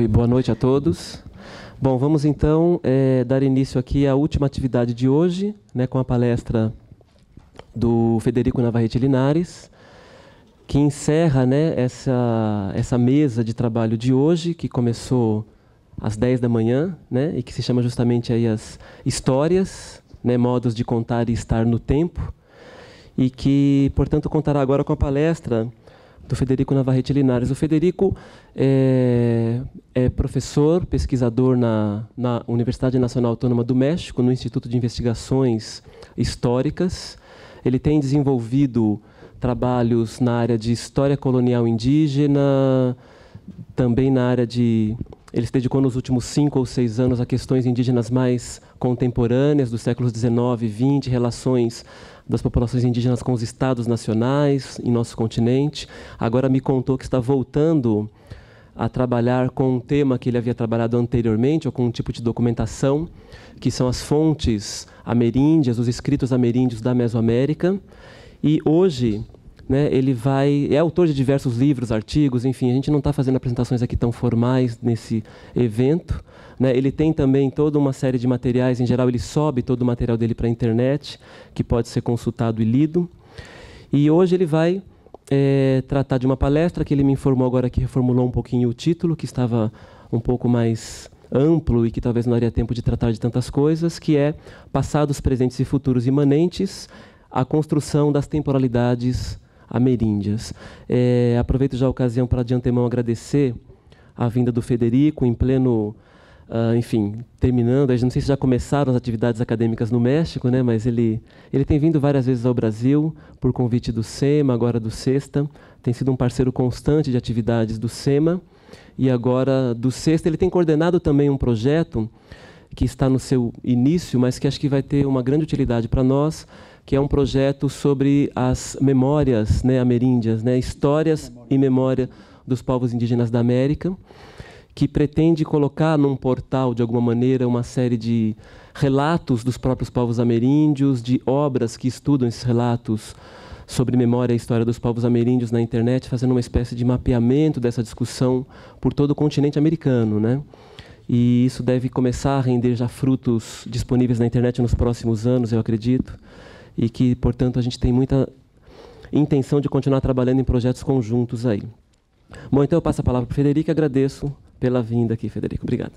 Oi, boa noite a todos. Bom, vamos então é, dar início aqui à última atividade de hoje, né, com a palestra do Federico Navarrete Linares, que encerra né, essa, essa mesa de trabalho de hoje, que começou às 10 da manhã, né, e que se chama justamente aí as histórias, né, modos de contar e estar no tempo, e que, portanto, contará agora com a palestra do Federico Navarrete Linares. O Federico é, é professor, pesquisador na, na, Universidade Nacional Autônoma do México, no Instituto de Investigações Históricas. Ele tem desenvolvido trabalhos na área de história colonial indígena, também na área de. Ele se dedicou nos últimos cinco ou seis anos a questões indígenas mais contemporâneas, dos séculos XIX e XX, relações das populações indígenas com os estados nacionais em nosso continente. Agora me contou que está voltando a trabalhar com um tema que ele havia trabalhado anteriormente, ou com um tipo de documentação, que são as fontes ameríndias, os escritos ameríndios da Mesoamérica. E hoje né, ele vai é autor de diversos livros, artigos, enfim, a gente não está fazendo apresentações aqui tão formais nesse evento, né? Ele tem também toda uma série de materiais, em geral ele sobe todo o material dele para a internet, que pode ser consultado e lido. E hoje ele vai é, tratar de uma palestra que ele me informou agora que reformulou um pouquinho o título, que estava um pouco mais amplo e que talvez não daria tempo de tratar de tantas coisas, que é Passados, Presentes e Futuros Imanentes, a construção das temporalidades ameríndias. É, aproveito já a ocasião para de antemão agradecer a vinda do Federico em pleno Uh, enfim, terminando, não sei se já começaram as atividades acadêmicas no México, né, mas ele, ele tem vindo várias vezes ao Brasil, por convite do SEMA, agora do Sexta, tem sido um parceiro constante de atividades do SEMA, e agora do Sexta ele tem coordenado também um projeto que está no seu início, mas que acho que vai ter uma grande utilidade para nós, que é um projeto sobre as memórias né, ameríndias, né, histórias memória. e memória dos povos indígenas da América, que pretende colocar num portal, de alguma maneira, uma série de relatos dos próprios povos ameríndios, de obras que estudam esses relatos sobre memória e história dos povos ameríndios na internet, fazendo uma espécie de mapeamento dessa discussão por todo o continente americano, né? E isso deve começar a render já frutos disponíveis na internet nos próximos anos, eu acredito, e que, portanto, a gente tem muita intenção de continuar trabalhando em projetos conjuntos aí. Bom, então eu passo a palavra para o Federico e agradeço pela vinda aqui, Federico. Obrigado.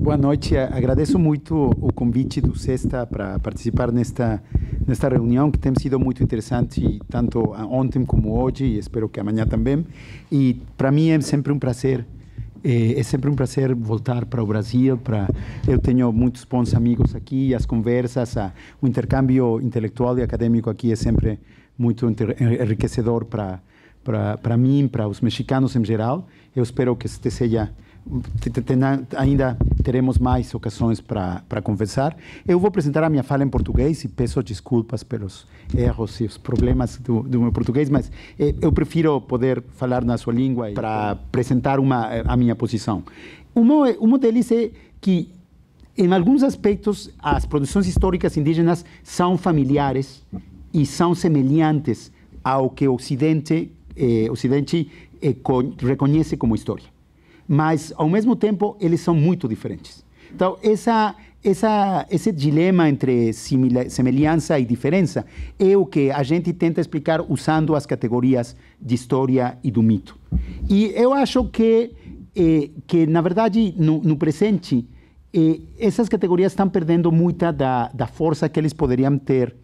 Boa noite. Agradeço muito o convite do Sexta para participar nesta nesta reunião que tem sido muito interessante tanto ontem como hoje e espero que amanhã também. E para mim é sempre um prazer eh, é sempre um prazer voltar para o Brasil. Para eu tenho muitos bons amigos aqui, as conversas, a, o intercâmbio intelectual e acadêmico aqui é sempre muito enriquecedor para para mim, para os mexicanos em geral. Eu espero que este seja ainda teremos mais ocasiões para conversar. Eu vou apresentar a minha fala em português e peço desculpas pelos erros e os problemas do, do meu português, mas eh, eu prefiro poder falar na sua língua para apresentar uma, eh, a minha posição. Uma, uma deles é que, em alguns aspectos, as produções históricas indígenas são familiares e são semelhantes ao que o Ocidente eh, Ocidente eh, reconhece como história. Mas, ao mesmo tempo, eles são muito diferentes. Então, essa, essa, esse dilema entre semelhança e diferença é o que a gente tenta explicar usando as categorias de história e do mito. E eu acho que, eh, que na verdade, no, no presente, eh, essas categorias estão perdendo muita da, da força que eles poderiam ter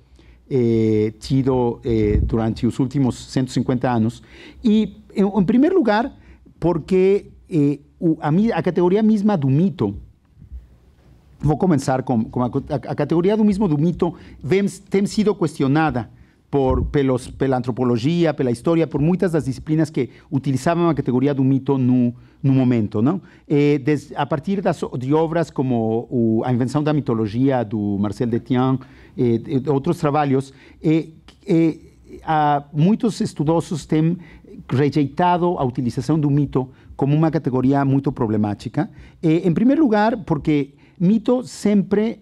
eh, sido eh, durante los últimos 150 años. Y, en, primer lugar, porque eh, a, mí a categoría misma un mito, voy comenzar con con a, categoría misma do mismo mito, tem sido cuestionada por, pelos, pela antropologia, pela história, por muitas das disciplinas que utilizavam a categoria do mito no, no momento. Não? E des, a partir das, de obras como o, A Invenção da Mitologia, do Marcel Detien, e, eh, e outros trabalhos, e, eh, e, eh, a, muitos estudosos têm rejeitado a utilização do mito como uma categoria muito problemática. em primeiro lugar, porque mito sempre.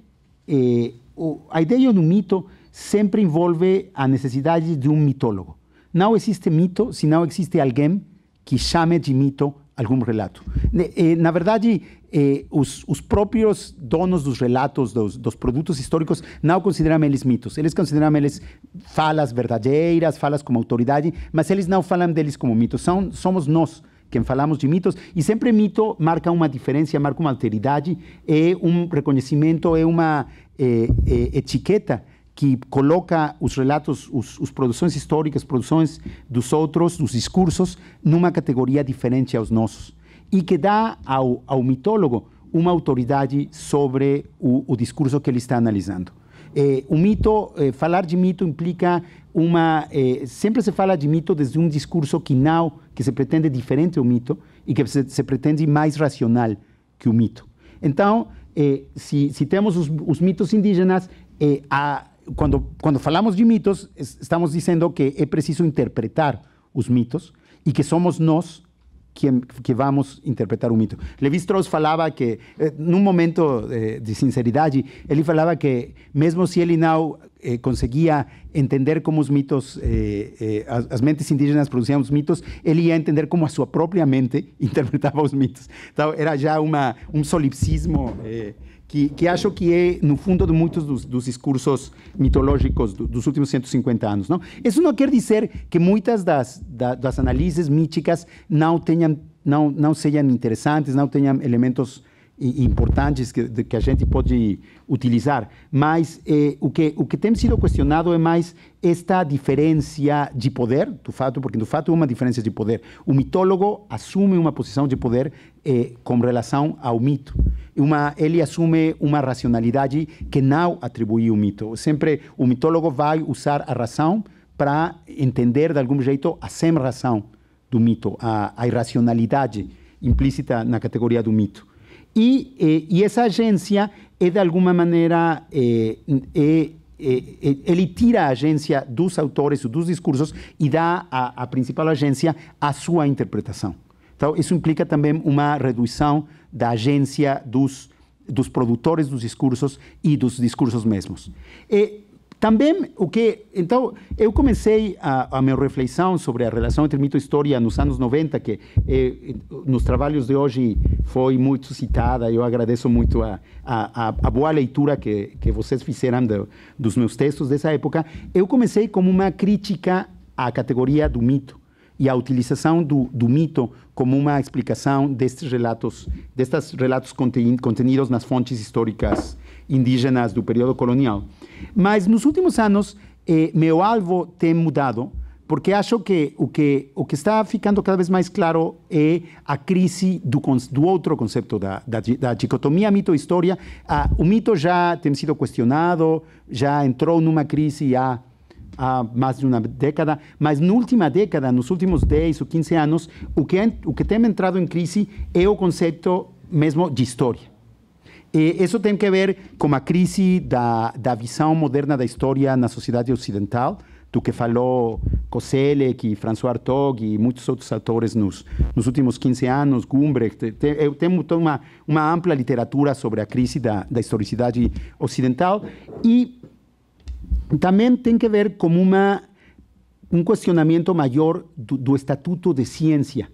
a ideia do mito sempre envolve a necessidade de um mitólogo. Não existe mito se não existe alguém que chame de mito algum relato. Eh, na verdade, eh, os, os próprios donos dos relatos, dos, dos, produtos históricos, não consideram eles mitos. Eles consideram eles falas verdadeiras, falas como autoridade, mas eles não falam deles como mitos. São, somos nós quem falamos de mitos, e sempre mito marca uma diferença, marca uma alteridade, é um reconhecimento, é uma é, é, etiqueta que coloca os relatos, os, os, produções históricas, produções dos outros, dos discursos, numa categoria diferente aos nossos e que dá ao, ao mitólogo uma autoridade sobre o, o discurso que ele está analisando. É, o mito, é, falar de mito implica uma, é, sempre se fala de mito desde um discurso que não, que se pretende diferente ao mito e que se, se pretende mais racional que o mito. Então, se, se, temos os, os mitos indígenas, a quando falamos de mitos, es, estamos dizendo que é preciso interpretar os mitos e que somos nós quem, que vamos interpretar o mito. Levi-Strauss falava que, eh, num momento eh, de sinceridade, ele falava que mesmo se ele não eh, conseguia entender como os mitos, eh, eh, as, as, mentes indígenas produziam os mitos, ele ia entender como a sua própria mente interpretava os mitos. Então, era já uma, um solipsismo eh, que, que acho que é, no fundo, de muitos dos, dos discursos mitológicos do, dos últimos 150 anos. Não? Isso não quer dizer que muitas das, das análises míticas não, tenham, não, não sejam interessantes, não tenham elementos importantes que, de, que, a gente pode utilizar, mas eh, o, que, o que tem sido questionado é mais esta diferença de poder, do fato, porque do fato é uma diferença de poder. O mitólogo assume uma posição de poder eh, com relação ao mito. Uma, ele assume uma racionalidade que não atribui o mito. Sempre o mitólogo vai usar a razão para entender, de algum jeito, a sem-razão do mito, a, a irracionalidade implícita na categoria do mito. Y, eh, y esa agência é, de alguma maneira, é, eh, ele eh, eh, tira a agência dos autores, dos discursos, e dá à, principal agência a sua interpretação. Então, isso implica também uma redução da agência dos, dos produtores dos discursos e dos discursos mesmos. Também o que. Então, eu comecei a, a minha reflexão sobre a relação entre mito e história nos anos 90, que eh, nos trabalhos de hoje foi muito citada. Eu agradeço muito a, a, a boa leitura que, que vocês fizeram dos meus textos dessa época. Eu comecei como uma crítica à categoria do mito e à utilização do, do mito como uma explicação destes relatos, destes relatos contenidos nas fontes históricas indígenas do período colonial. Mas nos últimos anos, eh, meu alvo tem mudado, porque acho que o, que o que está ficando cada vez mais claro é a crise do, do outro conceito, da, da, da dicotomia mito-história. Ah, o mito já tem sido questionado, já entrou numa crise há há mais de uma década, mas na última década, nos últimos 10 ou 15 anos, o que, o que tem entrado em crise é o conceito mesmo de história. E eh, isso tem que ver com a crise da, da visão moderna da história na sociedade ocidental, do que falou Koselleck e François Artaud e muitos outros autores nos, nos últimos 15 anos, Gumbrecht. eu eh, tenho uma, uma ampla literatura sobre a crise da, da historicidade ocidental e também tem que ver com uma, um questionamento maior do, do estatuto de ciência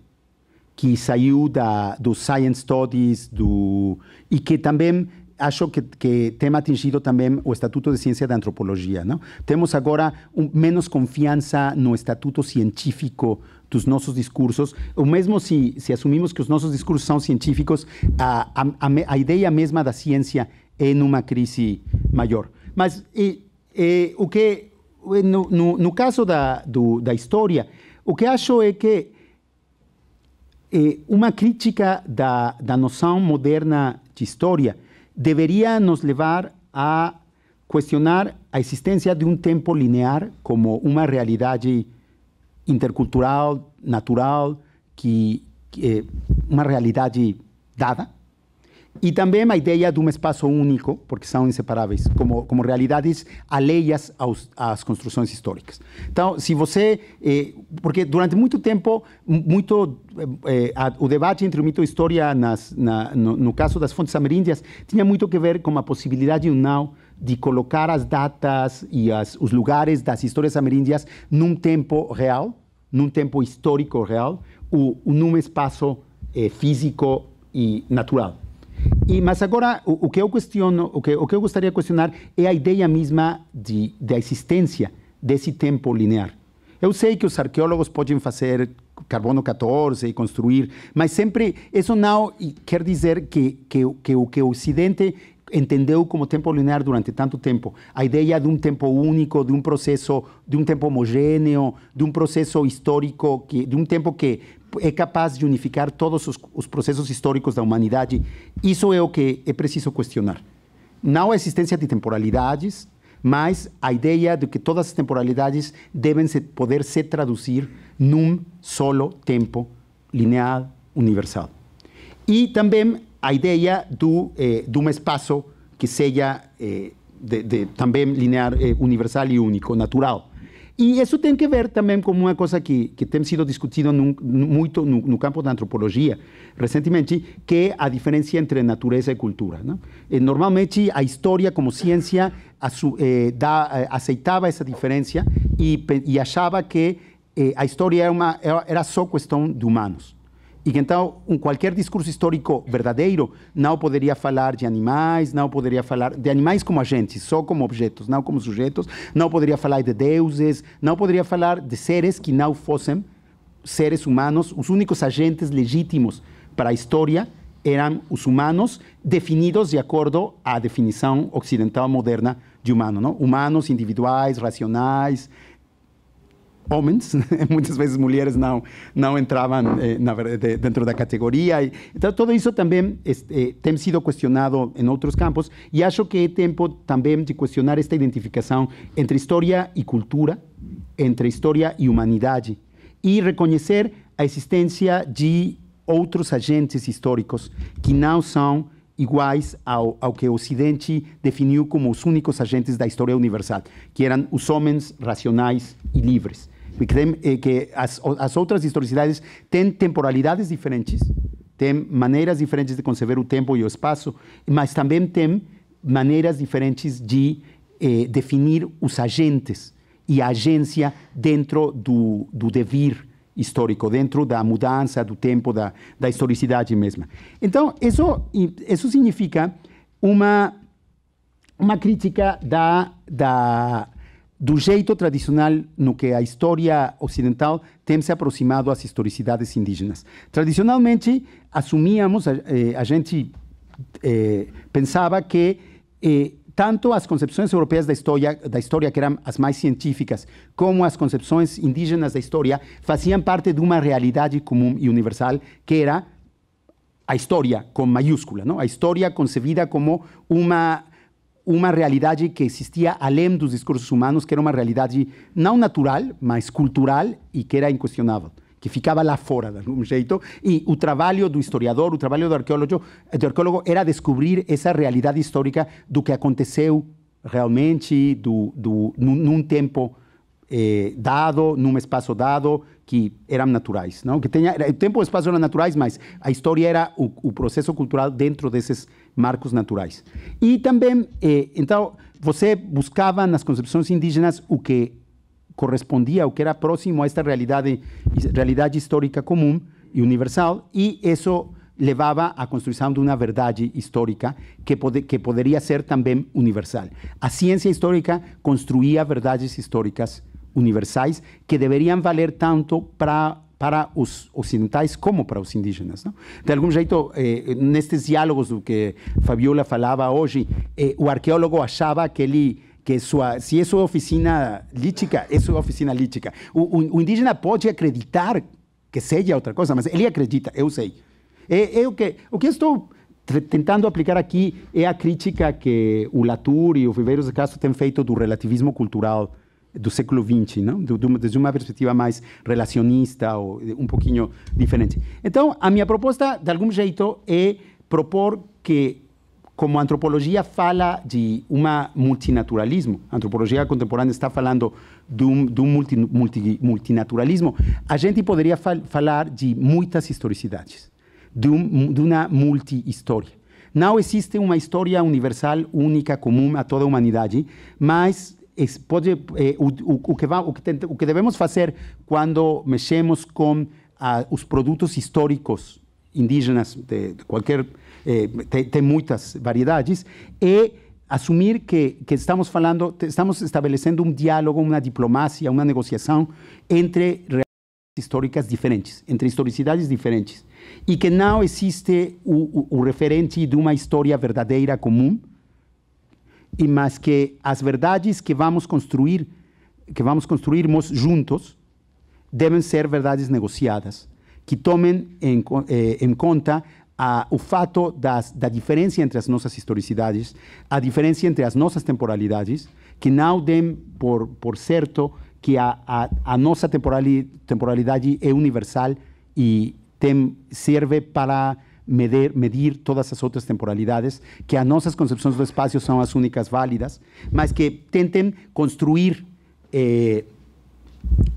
que saiu da, do Science Studies do, e que também acho que, que tem atingido também o Estatuto de Ciência da Antropologia. Não? Temos agora um, menos confiança no Estatuto Científico dos nossos discursos, ou mesmo se, se assumimos que os nossos discursos são científicos, a, a, a ideia mesma da ciência é numa crise maior. Mas e, e, eh, o que, no, no, no caso da, do, da história, o que acho é que eh, uma crítica da, da noção moderna de história deveria nos levar a questionar a existência de um tempo linear como uma realidade intercultural, natural, que, que é eh, uma realidade dada, e também a ideia de um espaço único, porque são inseparáveis, como, como realidades alheias aos, às construções históricas. Então, se você. Eh, porque durante muito tempo, muito eh, eh, a, o debate entre o mito e a história, nas, na, no, no, caso das fontes ameríndias, tinha muito que ver com a possibilidade ou não de colocar as datas e as, os lugares das histórias ameríndias num tempo real, num tempo histórico real, ou num espaço eh, físico e natural. E, mas agora, o, o, que eu questiono, o que, o que eu gostaria de questionar é a ideia mesma de, da existência desse tempo linear. Eu sei que os arqueólogos podem fazer carbono 14 e construir, mas sempre isso não quer dizer que, que, que, que o Ocidente entendeu como tempo linear durante tanto tempo. A ideia de um tempo único, de um processo, de um tempo homogêneo, de um processo histórico, que, de um tempo que é capaz de unificar todos os, os processos históricos da humanidade, isso é o que é preciso questionar. Não a existência de temporalidades, mas a ideia de que todas as temporalidades devem se, poder se traduzir num solo tempo linear universal. E também a ideia do, eh, de um espaço que seja eh, de, de, também linear, eh, universal e único, natural. E isso tem que ver também com uma coisa que, que tem sido discutida muito no, no, campo da antropologia recentemente, que é a diferença entre natureza e cultura. Né? E normalmente, a história como ciência eh, da, eh, aceitava essa diferença e, e achava que eh, a história era, uma, era, só questão de humanos. E então, um qualquer discurso histórico verdadeiro não poderia falar de animais, não poderia falar de animais como agentes, só como objetos, não como sujeitos, não poderia falar de deuses, não poderia falar de seres que não fossem seres humanos, os únicos agentes legítimos para a história eram os humanos definidos de acordo à definição ocidental moderna de humano, não? humanos individuais, racionais, homens, muitas vezes mulheres não não entravam eh, na, dentro da categoria. Então tudo isso também eh, tem sido questionado em outros campos e acho que é tempo também de questionar esta identificação entre história e cultura, entre história e humanidade e reconhecer a existência de outros agentes históricos que não são iguais ao, ao, que o Ocidente definiu como os únicos agentes da história universal, que eram os homens racionais e livres. Eh, que as, as outras historicidades têm temporalidades diferentes, têm maneiras diferentes de conceber o tempo e o espaço, mas também têm maneiras diferentes de eh, definir os agentes e a agência dentro do, do devir histórico, dentro da mudança do tempo, da, da historicidade mesma. Então, isso, isso significa uma, uma crítica da, da, do jeito tradicional no que a história ocidental tem se aproximado às historicidades indígenas. Tradicionalmente, assumíamos, eh, a, gente eh, pensava que eh, tanto as concepções europeias da história, da história, que eram as mais científicas, como as concepções indígenas da história, faziam parte de uma realidade comum e universal, que era a história com maiúscula, não? a história concebida como uma uma realidade que existia além dos discursos humanos, que era uma realidade não natural, mas cultural e que era inquestionável que ficava lá fora de algum jeito, e o trabalho do historiador, o trabalho do arqueólogo, do arqueólogo era descobrir essa realidade histórica do que aconteceu realmente do, do, num, num tempo eh, dado, num espaço dado, que eram naturais. Não? Que tenha, o tempo e o espaço eram naturais, mas a história era o, o processo cultural dentro desses marcos naturais. Y también, eh, entonces, usted você buscava las concepciones indígenas o que correspondía, o que era próximo a esta realidad histórica común y universal, y eso a a construcción de una verdade histórica que, podría que ser también universal. A ciencia histórica construía verdades históricas universales que deberían valer tanto para para os ocidentais como para os indígenas. Não? De algum jeito, eh, nestes diálogos do que Fabiola falava hoje, eh, o arqueólogo achava que ele que sua, se é sua oficina lítica, é sua oficina lítica. O, o, o indígena pode acreditar que seja outra coisa, mas ele acredita, eu sei. É, é o, que, o que estou tentando aplicar aqui é a crítica que o Latour e o Viveiros de Castro têm feito do relativismo cultural do século XX, não? De, de, uma, de uma perspectiva mais relacionista ou um pouquinho diferente. Então, a minha proposta, de algum jeito, é propor que como a antropologia fala de um multinaturalismo, a antropologia contemporânea está falando de um, de um multi, multi, multinaturalismo, a gente poderia fal, falar de muitas historicidades, de, um, de uma multi-história. Não existe uma história universal, única, comum a toda a humanidade, mas es, eh, o, o, que va, o, que tenta, o que devemos fazer quando mexemos com ah, os produtos históricos indígenas de, de qualquer eh, tem, muitas variedades é assumir que, que estamos falando estamos estabelecendo um diálogo uma diplomacia uma negociação entre realidades históricas diferentes entre historicidades diferentes e que não existe o, o referente de uma história verdadeira comum e mas que as verdades que vamos construir, que vamos construirmos juntos, devem ser verdades negociadas, que tomem em, eh, em conta a, ah, o fato das, da diferença entre as nossas historicidades, a diferença entre as nossas temporalidades, que não deem por, por certo que a, a, a nossa temporalidade é universal e tem, serve para medir, medir todas as outras temporalidades, que as nossas concepções do espaço são as únicas válidas, mas que tentem construir eh,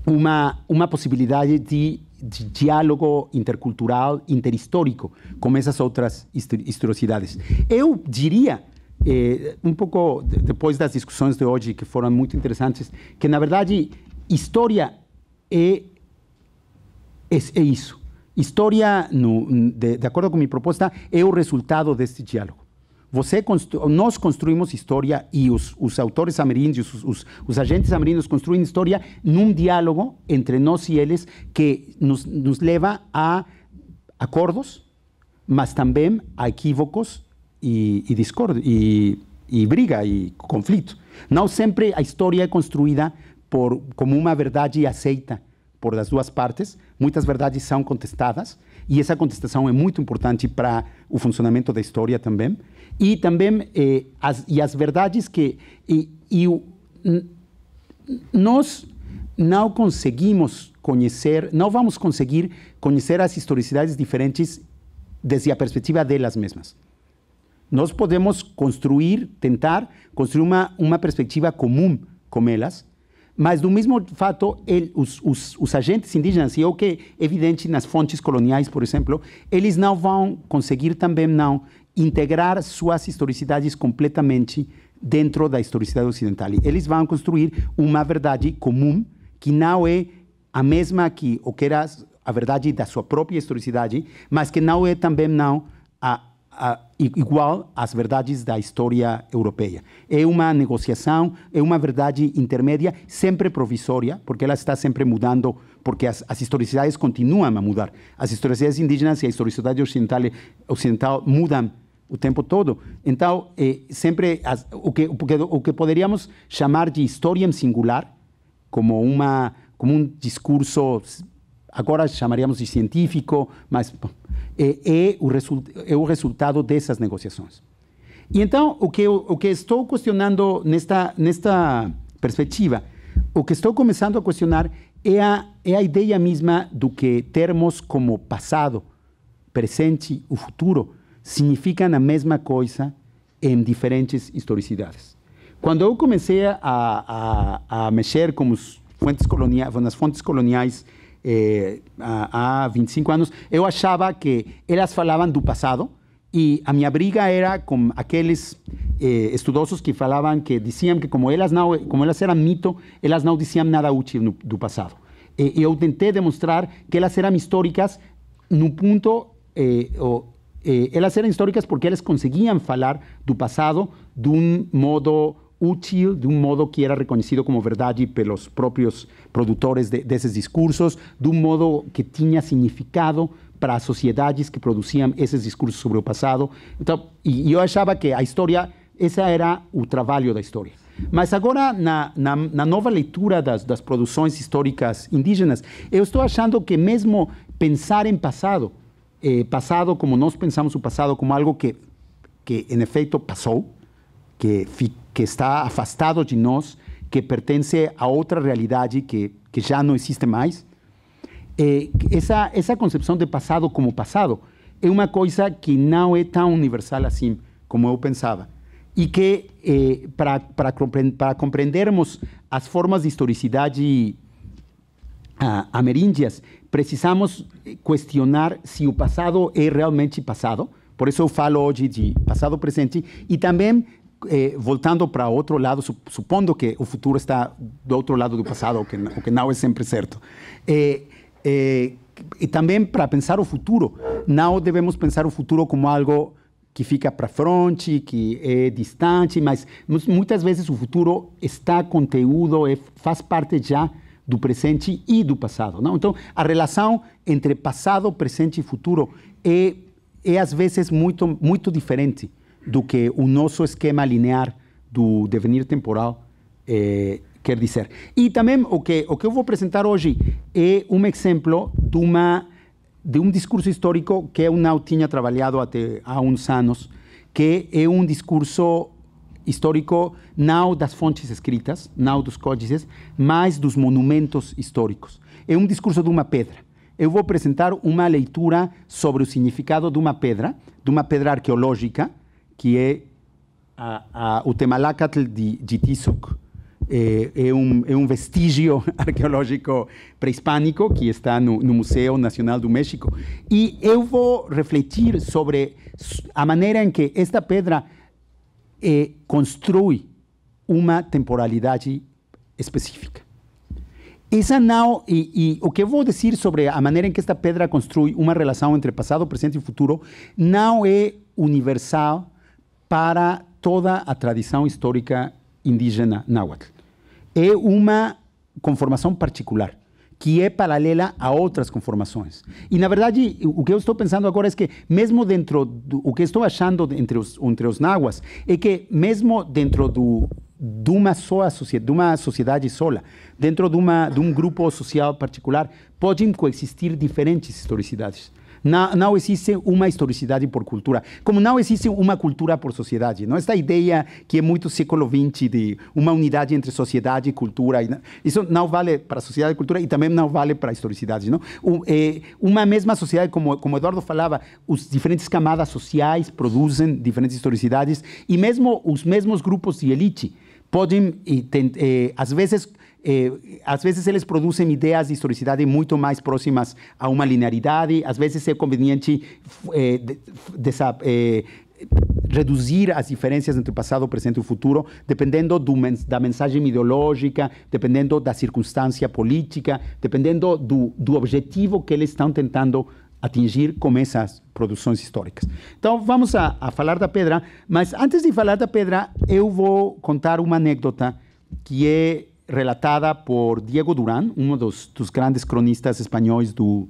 uma, uma possibilidade de, de diálogo intercultural, interhistórico, com essas outras historicidades. Eu diria eh, um pouco depois das discussões de hoje, que foram muito interessantes, que, na verdade, história é, eh, é, é isso. História, no, de, de, acordo com minha proposta, é o resultado deste diálogo. Você constru, nós construímos história e os, os autores ameríndios, os, os, os, agentes ameríndios construem história num diálogo entre nós e eles que nos, nos leva a acordos, mas também a equívocos e, e discórdia, e, e briga e conflito. Não sempre a história é construída por, como uma verdade aceita por das duas partes, muitas verdades são contestadas e essa contestação é muito importante para o funcionamento da história também e também eh, as e as verdades que e, e o, nós não conseguimos conhecer, não vamos conseguir conhecer as historicidades diferentes desde a perspectiva delas mesmas. Nós podemos construir, tentar construir uma, uma perspectiva comum com elas, mas, do mesmo fato, ele, os, os, os, agentes indígenas, e é o que é evidente nas fontes coloniais, por exemplo, eles não vão conseguir também não integrar suas historicidades completamente dentro da historicidade ocidental. Eles vão construir uma verdade comum que não é a mesma que o que era a verdade da sua própria historicidade, mas que não é também não a, a, igual às verdades da história europeia. É uma negociação, é uma verdade intermédia, sempre provisória, porque ela está sempre mudando, porque as, as historicidades continuam a mudar. As historicidades indígenas e a historicidade ocidental, ocidental mudam o tempo todo. Então, é, sempre as, o, que, o que poderíamos chamar de história em singular, como, uma, como um discurso, agora chamaríamos de científico, mas é, é, o, é o resultado dessas negociações. E então, o que, o que estou questionando nesta, nesta perspectiva, o que estou começando a questionar é a, é a ideia mesma do que termos como passado, presente, e futuro, significam a mesma coisa em diferentes historicidades. Quando eu comecei a, a, a mexer com os fontes coloniais, nas fontes coloniais Eh, a 25 años, yo achaba que ellas falaban tu pasado y a mi briga era con aquellos eh, estudiosos que falaban que decían que como ellas eran como elas eran mito, ellas no decían nada útil del pasado. Eh, y yo intenté demostrar que ellas eran históricas no un punto o, eran históricas porque ellas conseguían falar do pasado de un modo útil, de un modo que era reconocido como verdad por los propios productores de, esos discursos, de un modo que tenía significado para sociedades que producían esos discursos sobre el pasado. Y yo yo que la historia, ese era trabajo trabajo de historia. Mas ahora na, na, na nova leitura das, das, produções históricas indígenas, yo estoy achando que mesmo pensar en pasado, eh, como nosotros pensamos o pasado, como algo que, que en pasó, pasó, que que está afastado de nós, que pertence a outra realidade que, que já não existe mais. É, essa, essa concepção de passado como passado é uma coisa que não é tão universal assim como eu pensava. E que, é, para compreendermos as formas de historicidade ah, ameríndias, precisamos questionar se o passado é realmente passado. Por isso eu falo hoje de passado presente. E também eh, voltando para outro lado, supondo que o futuro está do outro lado do passado, o que, o que não é sempre certo. Eh, eh, e também para pensar o futuro, não devemos pensar o futuro como algo que fica para frente, que é distante, mas muitas vezes o futuro está conteúdo, é, faz parte já do presente e do passado. Não? Então, a relação entre passado, presente e futuro é, é às vezes muito, muito diferente do que o nosso esquema linear do devenir temporal eh, quer dizer. E também o que, o que eu vou apresentar hoje é um exemplo de, uma, de um discurso histórico que eu não tinha trabalhado até há uns anos, que é um discurso histórico não das fontes escritas, não dos códices, mas dos monumentos históricos. É um discurso de uma pedra. Eu vou apresentar uma leitura sobre o significado de uma pedra, de uma pedra arqueológica, que é a, a, o Temalacatl de, de Tizuc. É, é, um, é um vestígio arqueológico pré-hispânico que está no, no, Museu Nacional do México. E eu vou refletir sobre a maneira em que esta pedra é, construi uma temporalidade específica. Essa não, e, e, o que eu vou dizer sobre a maneira em que esta pedra construi uma relação entre passado, presente e futuro não é universal para toda a tradição histórica indígena náhuatl. É uma conformação particular que é paralela a outras conformações. E, na verdade, o que eu estou pensando agora é que, mesmo dentro do, o que estou achando entre os, entre os náhuas, é que, mesmo dentro do, de uma só sociedade, de uma sociedade sola, dentro de, uma, de um grupo social particular, podem coexistir diferentes historicidades. Não, não existe uma historicidade por cultura, como não existe uma cultura por sociedade. Não esta ideia que é muito século XX de uma unidade entre sociedade e cultura. Isso não vale para a sociedade e cultura e também não vale para a historicidade. Não? É, uma mesma sociedade, como, como Eduardo falava, as diferentes camadas sociais produzem diferentes historicidades e mesmo os mesmos grupos de elite podem, é, às vezes, eh, às vezes eles produzem ideias de historicidade muito mais próximas a uma linearidade, às vezes é conveniente eh, de, eh, reduzir as diferenças entre o passado, o presente e o futuro, dependendo do, da mensagem ideológica, dependendo da circunstância política, dependendo do, do objetivo que eles estão tentando atingir com essas produções históricas. Então, vamos a, a, falar da pedra, mas antes de falar da pedra, eu vou contar uma anedota que é relatada por Diego Durán, um dos, grandes cronistas espanhóis do,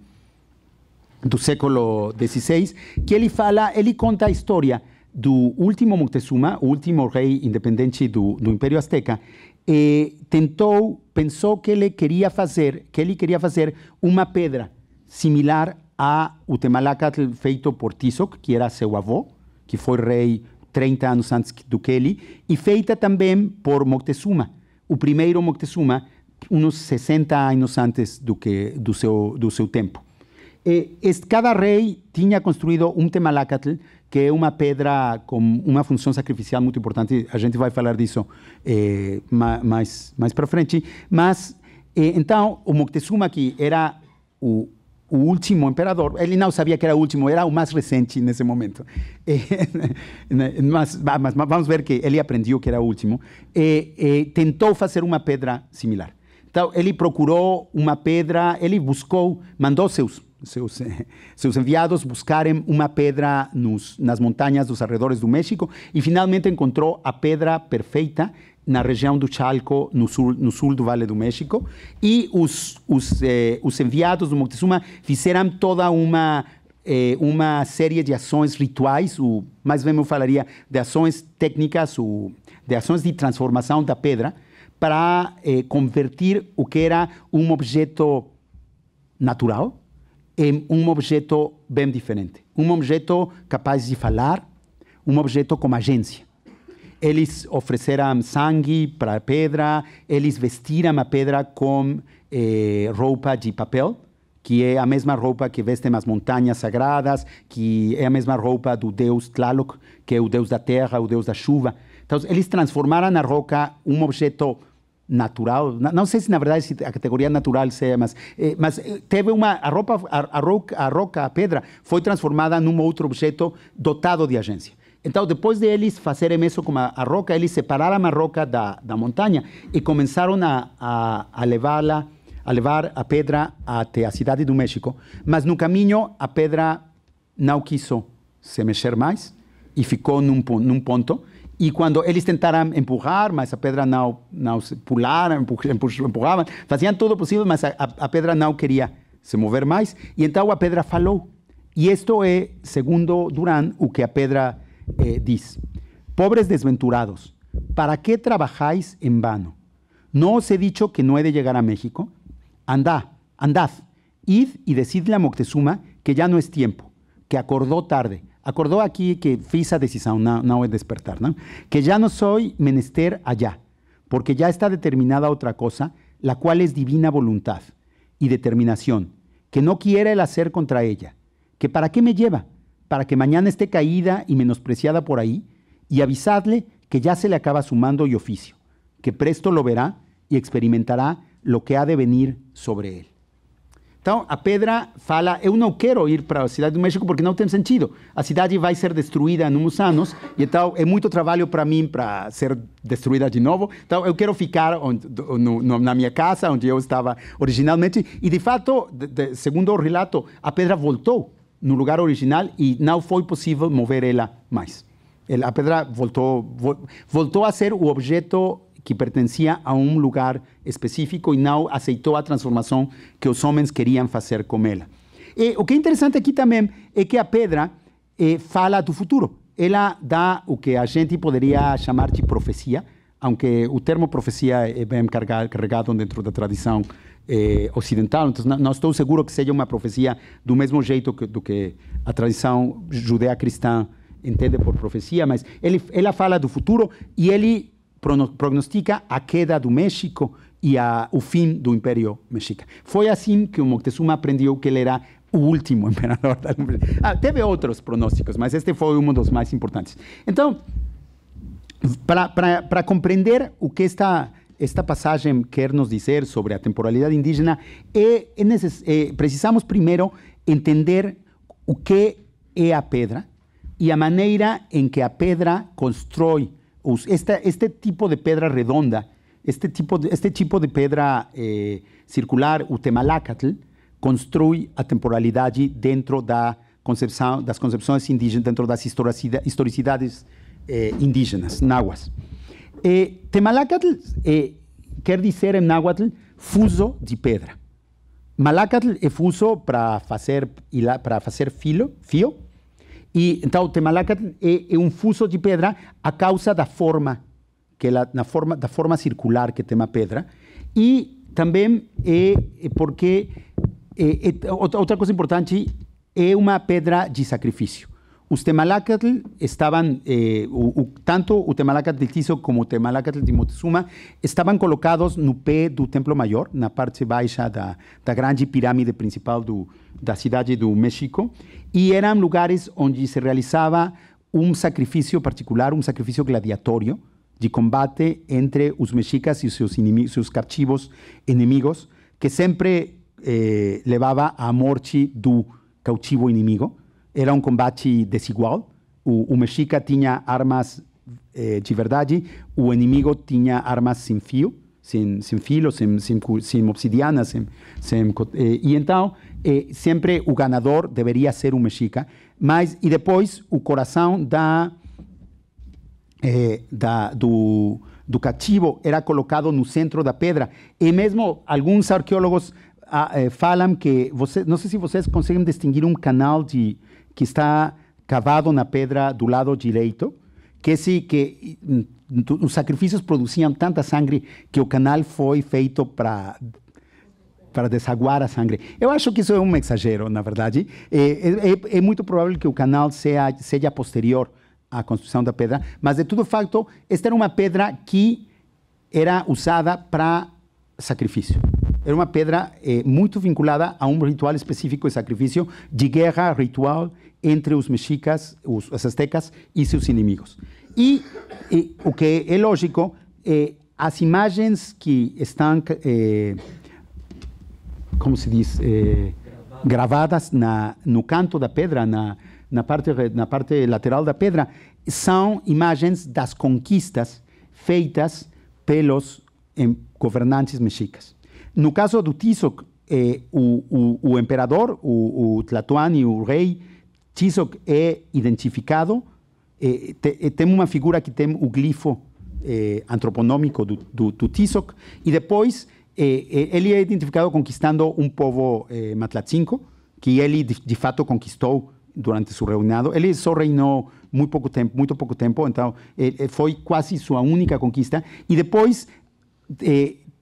do século XVI, que ele fala, ele conta a história do último Moctezuma, o último rei independente do, Império Azteca, e eh, tentou, pensou que ele queria fazer, que queria fazer uma pedra similar a Utemalacatl feito por Tizoc, que era seu avô, que foi rei 30 anos antes do que ele, e feita também por Moctezuma o primeiro Moctezuma uns 60 anos antes do, que, do, seu, do seu tempo. E cada rei tinha construído um temalacatl, que é uma pedra com uma função sacrificial muito importante. A gente vai falar disso eh, mais, mais para frente. Mas, eh, então, o Moctezuma, que era o, último emperador, él no sabía que era el último, era más reciente en ese momento. vamos a ver que él aprendió que era el último. Eh, eh, tentó hacer una piedra pedra similar. Él procuró una una pedra, él buscó mandó Zeus, seus, eh, enviados enviados en una pedra en las montañas los alrededores de México y finalmente encontró a piedra perfecta na região do Chalco, no sul, no sul do Vale do México, e os, os, eh, os enviados do Moctezuma fizeram toda uma eh, uma série de ações rituais, ou mais bem eu falaria de ações técnicas, ou de ações de transformação da pedra, para eh, convertir o que era um objeto natural em um objeto bem diferente. Um objeto capaz de falar, um objeto com agência. Eles ofereceram sangue para a pedra, eles vestiram a pedra com eh, roupa de papel, que é a mesma roupa que vestem as montanhas sagradas, que é a mesma roupa do deus Tlaloc, que é o deus da terra, o deus da chuva. Então, eles transformaram a roca um objeto natural, não sei se na verdade se a categoria natural seja, mas, mas teve uma, a, roupa, a, a, roca, a roca, a pedra, foi transformada num outro objeto dotado de agência. Então, depois de eles fazerem isso com a, a roca, eles separaram a roca da, da montanha e começaram a, a, a levá-la, a levar a pedra até a cidade do México. Mas no caminho, a pedra não quis se mexer mais e ficou num, num ponto. E quando eles tentaram empurrar, mas a pedra não, não se pularam, empurravam, faziam tudo possível, mas a, a pedra não queria se mover mais. E então a pedra falou. E isto é, segundo Duran, o que a pedra Eh, dice, Pobres desventurados, ¿para qué trabajáis en vano? ¿No os he dicho que no he de llegar a México? Andá, andad, id y decidle a Moctezuma que ya no es tiempo, que acordó tarde. Acordó aquí que fisa de no, es despertar, ¿no? Que ya no soy menester allá, porque ya está determinada otra cosa, la cual es divina voluntad y determinación, que no quiere el hacer contra ella, que para qué me lleva, para que mañana esté caída y menospreciada por ahí, y avisadle que ya se le acaba su mando y oficio, que presto lo verá y experimentará lo que ha de venir sobre él. Entonces, a pedra fala: Eu no quiero ir para la Ciudad de México porque no tem sentido. A va a ser destruida en unos anos, y então é muito trabalho para mí para ser destruida de novo. Então, eu quero ficar onde, no, casa, donde yo estaba originalmente. Y de fato, segundo relato, a pedra voltou no lugar original e não foi possível mover ela mais. Ela, a pedra voltou, voltou a ser o objeto que pertencia a um lugar específico e não aceitou a transformação que os homens queriam fazer com ela. E, eh, o que é interessante aqui também é que eh, a pedra fala do futuro. Ela dá o que a gente poderia chamar de profecia, aunque o termo profecia é bem carregado dentro da tradição eh, ocidental. Então, não, estou seguro que seja uma profecia do mesmo jeito que, do que a tradição judea cristã entende por profecia, mas ele, ela fala do futuro e ele prognostica a queda do México e a, o fim do Império Mexica. Foi assim que o Moctezuma aprendeu que ele era o último imperador da ah, Teve outros pronósticos, mas este foi um dos mais importantes. Então, para compreender o que está esta pasaje quer nos dizer sobre la temporalidad indígena, eh, eh, precisamos primero entender qué es la a pedra y a manera en que a pedra construye. este tipo de piedra redonda, este tipo de, este tipo de pedra eh, circular, Utemalacatl, construye la temporalidad dentro de las concepciones indígenas, dentro de las historicidades indígenas, náhuas. Eh, temalacatl eh, quer dizer em náhuatl fuso de pedra. Malacatl é fuso para fazer para fazer filo, fio. E então temalacatl é, é um fuso de pedra a causa da forma que ela, na forma da forma circular que tem a pedra e também é, é porque é, é, outra coisa importante é uma pedra de sacrifício. Ustemalacatl estaban, eh, u, u, tanto Utemalacatl Tizo como Utemalacatl Timotezuma, estavam colocados no pé do Templo Maior, na parte baixa da, grande pirâmide principal da cidade do México, e eram lugares onde se realizava um sacrifício particular, um sacrifício gladiatório de combate entre os mexicas e seus, inimigos, inimigos, que sempre eh, levava a morte do cautivo inimigo era um combate desigual. O, o Mexica tinha armas eh, de verdade, o inimigo tinha armas sem fio, sem, sem filo, sem, sem, sem obsidiana. Sem, sem eh, e então, eh, sempre o ganador deveria ser o Mexica. Mas, e depois, o coração da, eh, da, do, do cativo era colocado no centro da pedra. E mesmo alguns arqueólogos ah, eh, falam que, você, não sei se vocês conseguem distinguir um canal de, que está cavado na pedra do lado direito, que se que os mm, mm, sacrifícios produziam tanta sangue que o canal foi feito para para desaguar a sangue. Eu acho que isso é um exagero, na verdade. É, é, é, é muito provável que o canal seja, seja posterior à construção da pedra, mas de todo facto, esta era uma pedra que era usada para sacrifício era uma pedra eh, muito vinculada a um ritual específico de sacrifício de guerra, ritual entre os mexicas, os, os aztecas e seus inimigos. E, e, o que é lógico, eh, as imagens que estão, eh, como se diz, eh, gravadas na, no canto da pedra, na, na, parte, na parte lateral da pedra, são imagens das conquistas feitas pelos governantes mexicas no caso do Tizoc, eh, o, o, o, imperador, o, o Tlatoani, o rei, Tizoc é identificado. Eh, te, eh, tem uma figura que tem o glifo eh, antroponômico do, do, do Tizoc, e depois eh, eh, ele é identificado conquistando um povo eh, matlatzinco, que ele de, de fato conquistou durante seu reinado. Ele só reinou muito pouco tempo, muito pouco tempo, então foi quase sua única conquista. E depois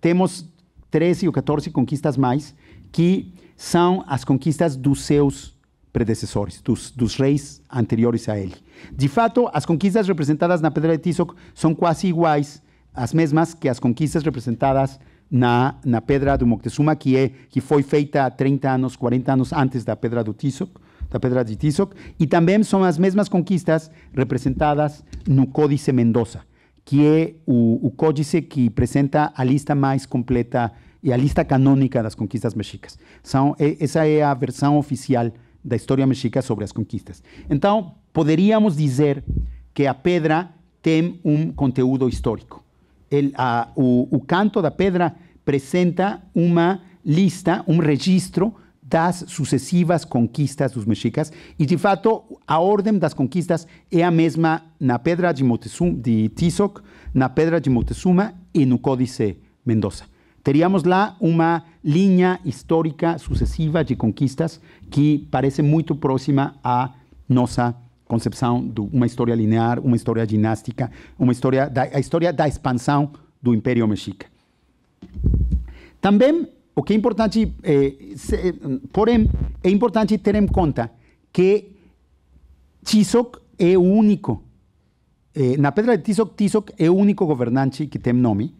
temos 13 ou 14 conquistas mais, que são as conquistas dos seus predecessores, dos, dos, reis anteriores a ele. De fato, as conquistas representadas na Pedra de Tizoc são quase iguais, as mesmas que as conquistas representadas na, na Pedra do Moctezuma, que, é, que foi feita 30 anos, 40 anos antes da Pedra do Tizoc, da Pedra de Tizoc, e também são as mesmas conquistas representadas no Códice Mendoza, que é o, o, códice que apresenta a lista mais completa e a lista canônica das conquistas mexicas. São, essa é a versão oficial da história mexica sobre as conquistas. Então, poderíamos dizer que a pedra tem um conteúdo histórico. a, o, o canto da pedra apresenta uma lista, um registro das sucessivas conquistas dos mexicas e, de fato, a ordem das conquistas é a mesma na Pedra de, Montezum, de Tizoc, na Pedra de Montezuma e no Códice Mendoza. Teríamos lá uma linha histórica sucessiva de conquistas que parece muito próxima à nossa concepção de uma história linear, uma história ginástica, uma história da, a história da expansão do Império Mexica. Também o que é importante, é, se, eh, porém, é importante ter em conta que Tisok é o único, é, na pedra de Tisok Tisok é o único governante que tem nome,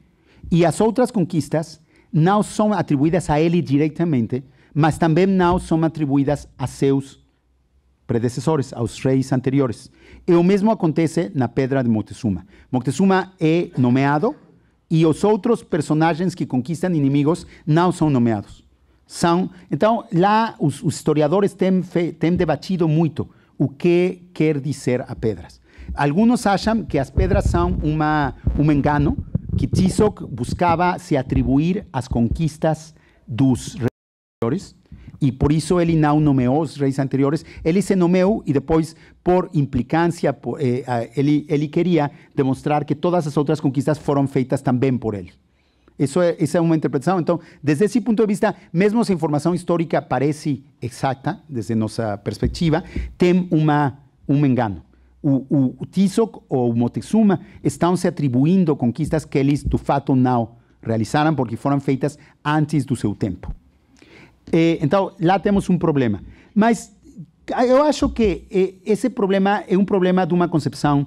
e as outras conquistas não são atribuídas a ele diretamente, mas também não são atribuídas a seus predecessores, aos reis anteriores. E o mesmo acontece na pedra de Moctezuma. Moctezuma é nomeado Y los otros personajes que conquistan enemigos no son nomeados. Son, então, lá historiadores han debatido mucho o que quer decir a pedras. Algunos achan que las pedras son un um engano, que Tizoc buscaba se atribuir las conquistas de los reyes. e por isso ele não nomeou os reis anteriores, ele se nomeou e depois, por implicância, por, eh, ele, ele queria demonstrar que todas as outras conquistas foram feitas também por ele. Isso é, é uma interpretação. Então, desde esse ponto de vista, mesmo se a informação histórica parece exata, desde nossa perspectiva, tem uma, um engano. O, o, o Tizoc ou o Moctezuma estão se atribuindo conquistas que eles, de fato, não realizaram, porque foram feitas antes do seu tempo. Eh, então, lá temos um problema. Mas ah, eu acho que eh, esse problema é um problema de uma concepção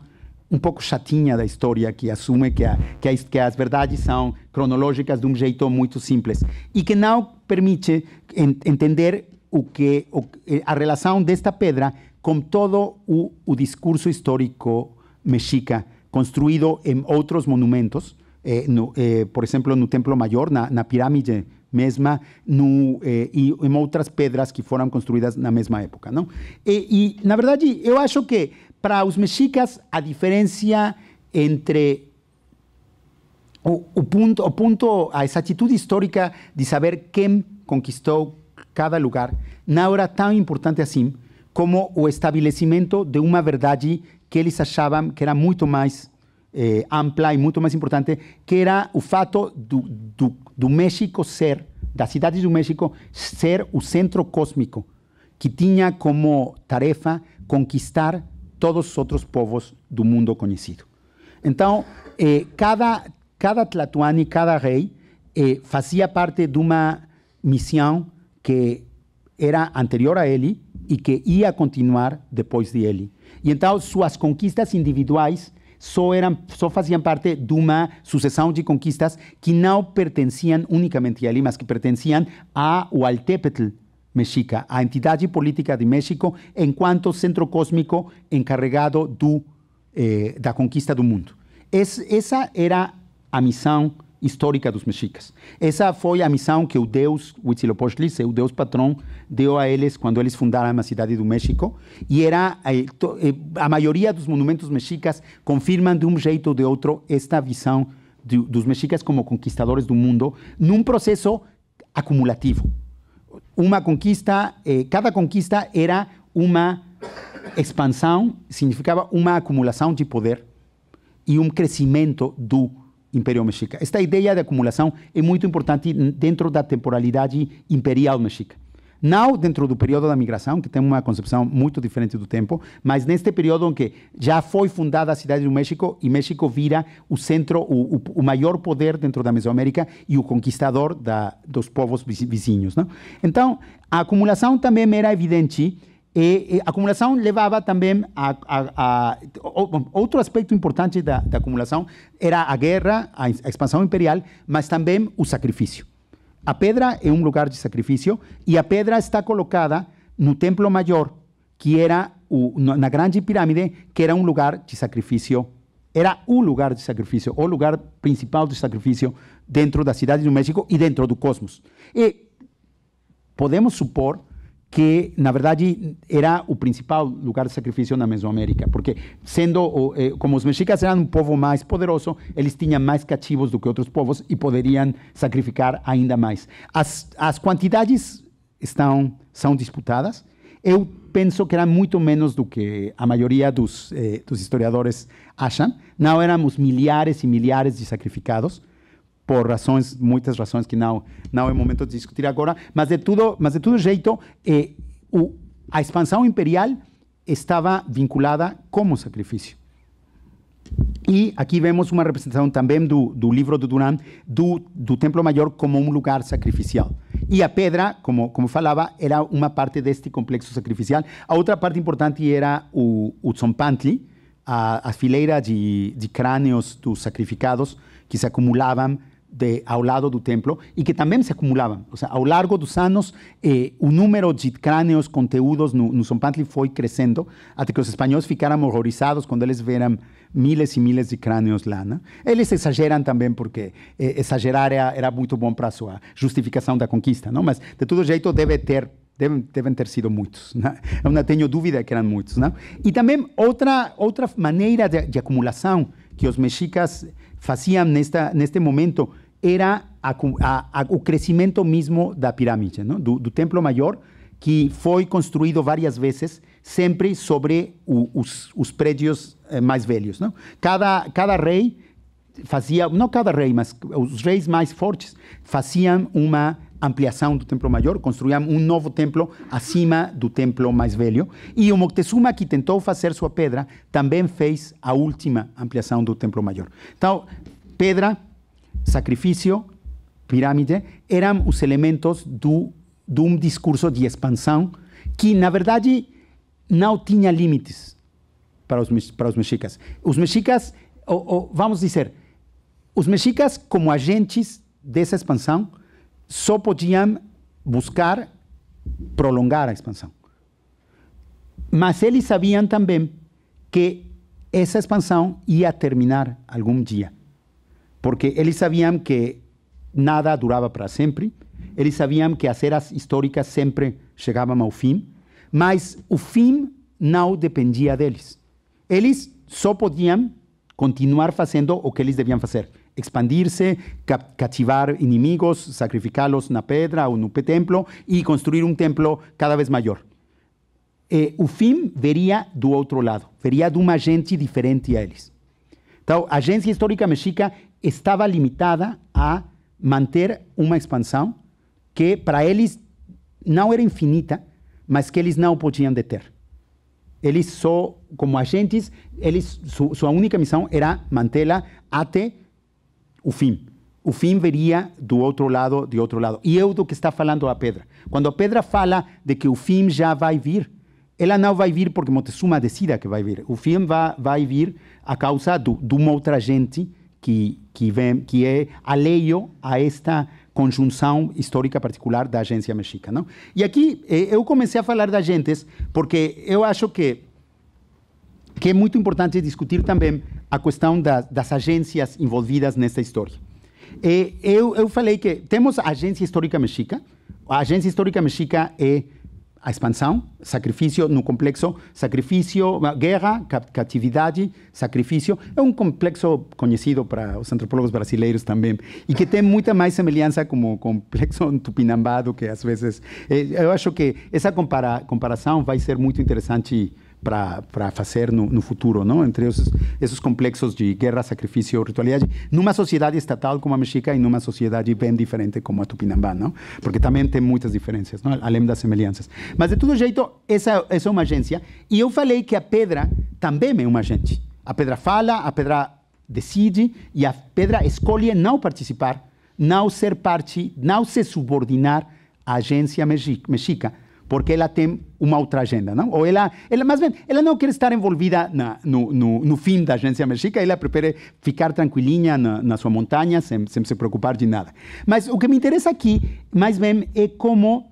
um pouco chatinha da história, que assume que, a, que, a, que, as verdades são cronológicas de um jeito muito simples e que não permite en, entender o que o, eh, a relação desta pedra com todo o, o discurso histórico mexica construído em outros monumentos, eh, no, eh, por exemplo, no Templo Maior, na, na pirâmide mesma no, eh, e em outras pedras que foram construídas na mesma época. Não? E, e na verdade, eu acho que para os mexicas a diferença entre o, o, ponto, o ponto, a exatitude histórica de saber quem conquistou cada lugar não era tão importante assim como o estabelecimento de uma verdade que eles achavam que era muito mais eh, ampla e muito mais importante, que era o fato do, do do México ser, da cidade do México, ser o centro cósmico, que tinha como tarefa conquistar todos os outros povos do mundo conhecido. Então, eh, cada, cada Tlatuani, cada rei, eh, fazia parte de uma missão que era anterior a ele e que ia continuar depois de ele. E então, suas conquistas individuais só, hacían parte de una sucesión de conquistas que pertenecían únicamente a ali, sino que pertenecían a Hualtepetl mexica, a entidad política de México en cuanto centro cósmico encargado de eh, da conquista del mundo. Esa era a misión. histórica dos mexicas. Essa foi a missão que o deus Huitzilopochtli, seu deus patrão, deu a eles quando eles fundaram a cidade do México, e era eh, eh, a maioria dos monumentos mexicas confirmam de um jeito ou de outro esta visão de, dos mexicas como conquistadores do mundo, num processo acumulativo. Uma conquista, eh, cada conquista era uma expansão, significava uma acumulação de poder e um crescimento do imperio mexica Esta ideia de acumulação é muito importante dentro da temporalidade imperial mexicana. Não dentro do período da migração, que tem uma concepção muito diferente do tempo, mas neste período em que já foi fundada a cidade do México e México vira o centro, o, o, o maior poder dentro da Mesoamérica e o conquistador da, dos povos vizinhos. Não? Então, a acumulação também era evidente e, e, acumulação levava também a, a, a, outro aspecto importante da, da acumulação era a guerra, a, a expansão imperial, mas também o sacrifício. A pedra é um lugar de sacrifício e a pedra está colocada no templo maior, que era o, na grande pirâmide, que era um lugar de sacrifício. Era o lugar de sacrifício, o lugar principal de sacrifício dentro da cidade do México e dentro do cosmos. E podemos supor que, na verdade, era o principal lugar de sacrifício na Mesoamérica, porque, sendo eh, como os mexicas eram um povo mais poderoso, eles tinham mais cativos do que outros povos e poderiam sacrificar ainda mais. As, as quantidades estão, são disputadas. Eu penso que era muito menos do que a maioria dos, eh, dos historiadores acham. Não éramos milhares e milhares de sacrificados, por razões, muitas razões que não não é momento de discutir agora, mas de tudo, mas de todo jeito, eh, o, a expansão imperial estava vinculada como sacrifício. E aqui vemos uma representação também do, do livro do Duran do, do Templo Maior como um lugar sacrificial. E a pedra, como, como falava, era uma parte deste complexo sacrificial. A outra parte importante era o, o Tzompantli, a, a fileira de, de crânios dos sacrificados que se acumulavam de, ao lado do templo e que também se acumulavam. Ou seja, ao largo dos anos, eh, o número de crânios, conteúdos no, no foi crescendo, até que os espanhóis ficaram horrorizados quando eles veram miles e miles de crânios lá. Né? Eles exageram também, porque eh, exagerar era, era, muito bom para ¿eh? a sua justificação da conquista, não? mas de todo jeito deve ter. Devem, devem ter sido muitos. Né? Eu não tenho dúvida que eram muitos. Não? E também outra, outra maneira de, de acumulação que os mexicas faziam nesta, neste momento era o crescimento mesmo da pirâmide, Do, Templo Maior, que foi construído várias vezes, sempre sobre os, prédios eh, mais velhos. Cada, cada rei fazia, não cada rei, mas os reis mais fortes faziam uma ampliação do templo maior, construíam um novo templo acima do templo mais velho. E o Moctezuma, que tentou fazer sua pedra, também fez a última ampliação do templo maior. Então, pedra, sacrifício, pirâmide, eram os elementos do, de um discurso de expansão que, na verdade, não tinha limites para os, para os mexicas. Os mexicas, ou, ou, vamos dizer, os mexicas, como agentes dessa expansão, só podiam buscar prolongar a expansão. Mas eles sabiam também que essa expansão ia terminar algum dia. Porque eles sabiam que nada durava para sempre, eles sabiam que as eras históricas sempre chegavam ao fim, mas o fim não dependia deles. Eles só podiam continuar fazendo o que eles deviam fazer expandirse, cativar inimigos, sacrificarlos na pedra ou no templo e construir um templo cada vez maior. É, eh, o fim veria do outro lado, veria de uma gente diferente a eles. Então, a agência histórica mexica estava limitada a manter uma expansão que para eles não era infinita, mas que eles não podiam deter. Eles só, como agentes, eles, su, sua única missão era mantê-la até o fim. O fim viria do outro lado, de outro lado. E é o do que está falando a Pedra. Quando a Pedra fala de que o fim já vai vir, ela não vai vir porque Montezuma decida que vai vir. O fim vai, vai vir a causa do, de uma outra gente que, que, vem, que é alheio a esta conjunção histórica particular da agência mexica. Não? E aqui eh, eu comecei a falar de agentes porque eu acho que que é muito importante discutir também a questão das, das agências envolvidas nessa história. E eu, eu falei que temos a Agência Histórica Mexica. A Agência Histórica Mexica é a expansão, sacrifício no complexo, sacrifício, guerra, catividade, sacrifício. É um complexo conhecido para os antropólogos brasileiros também e que tem muita mais semelhança com o complexo tupinambá do que às vezes. Eh, eu acho que essa compara comparação vai ser muito interessante para fazer no, no, futuro, não? Entre esses, esses complexos de guerra, sacrifício, ritualidade, numa sociedade estatal como a mexica e numa sociedade bem diferente como a tupinambá, não? Porque também tem muitas diferenças, não? Além das semelhanças. Mas de todo jeito, essa, essa é uma agência. E eu falei que a pedra também é uma agente. A pedra fala, a pedra decide e a pedra escolhe não participar, não ser parte, não se subordinar à agência mexica, porque ela tem uma outra agenda, não? Ou ela, ela mais bem, ela não quer estar envolvida na, no, no, no, fim da agência mexica, ela prefere ficar tranquilinha na, na sua montanha, sem, sem se preocupar de nada. Mas o que me interessa aqui, mais bem, é como,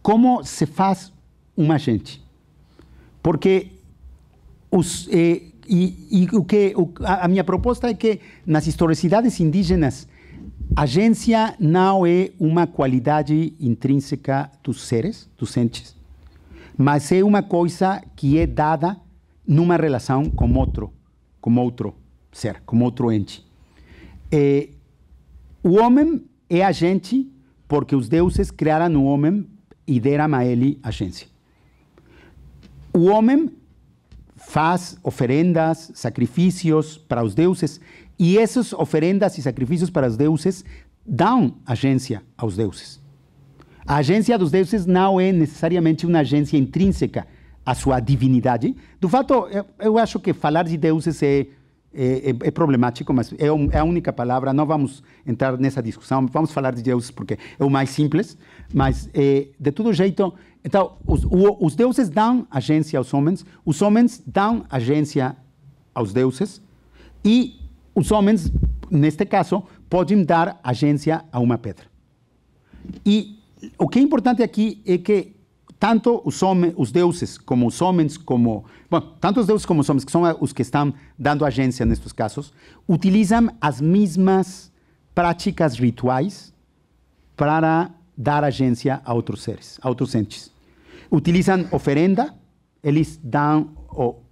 como se faz uma gente. Porque os, eh, e, e, o que, o, a, a minha proposta é que nas historicidades indígenas Agência não é uma qualidade intrínseca dos seres, dos entes, mas é uma coisa que é dada numa relação com outro, com outro ser, com outro ente. É, o homem é agente porque os deuses criaram o homem e deram a ele agência. O homem faz oferendas, sacrifícios para os deuses e essas oferendas e sacrifícios para os deuses dão agência aos deuses. A agência dos deuses não é necessariamente uma agência intrínseca à sua divinidade. Do fato, eu, eh, acho que falar de deuses é, é, é, problemático, mas é, um, é, a única palavra. Não vamos entrar nessa discussão. Vamos falar de deuses porque é o mais simples. Mas, eh, de todo jeito, então, os, o, os deuses dão agência aos homens, os homens dão agência aos deuses. E os homens, neste caso, podem dar agência a uma pedra. E o que é importante aqui é que tanto os, homens, os deuses como os homens, como bom, tanto os deuses como os homens, que são os que estão dando agência nestes casos, utilizam as mesmas práticas rituais para dar agência a outros seres, a outros entes. Utilizam oferenda, eles dão,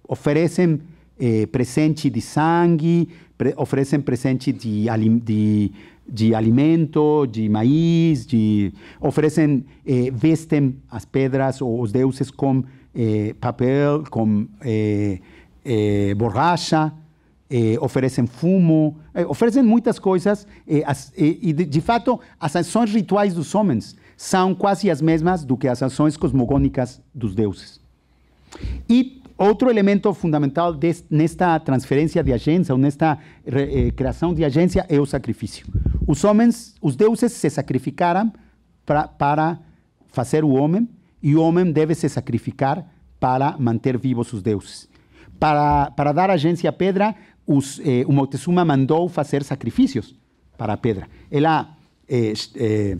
oferecem eh, presente de sangue, pre oferecem presentes de, de, de, alimento, de maíz, de, oferecem, eh, vestem as pedras ou os deuses com eh, papel, com eh, eh, borracha, eh, oferecem fumo, oferecem muitas coisas. As, e, de, de fato, as ações rituais dos homens são quase as mesmas do que as ações cosmogônicas dos deuses. E Outro elemento fundamental des, nesta transferência de agência, ou nesta eh, criação de agência, é o sacrifício. Os homens, os deuses se sacrificaram pra, para fazer o homem, e o homem deve se sacrificar para manter vivos os deuses. Para, para dar agência à pedra, os, eh, o Moctezuma mandou fazer sacrifícios para a pedra. Ela eh, eh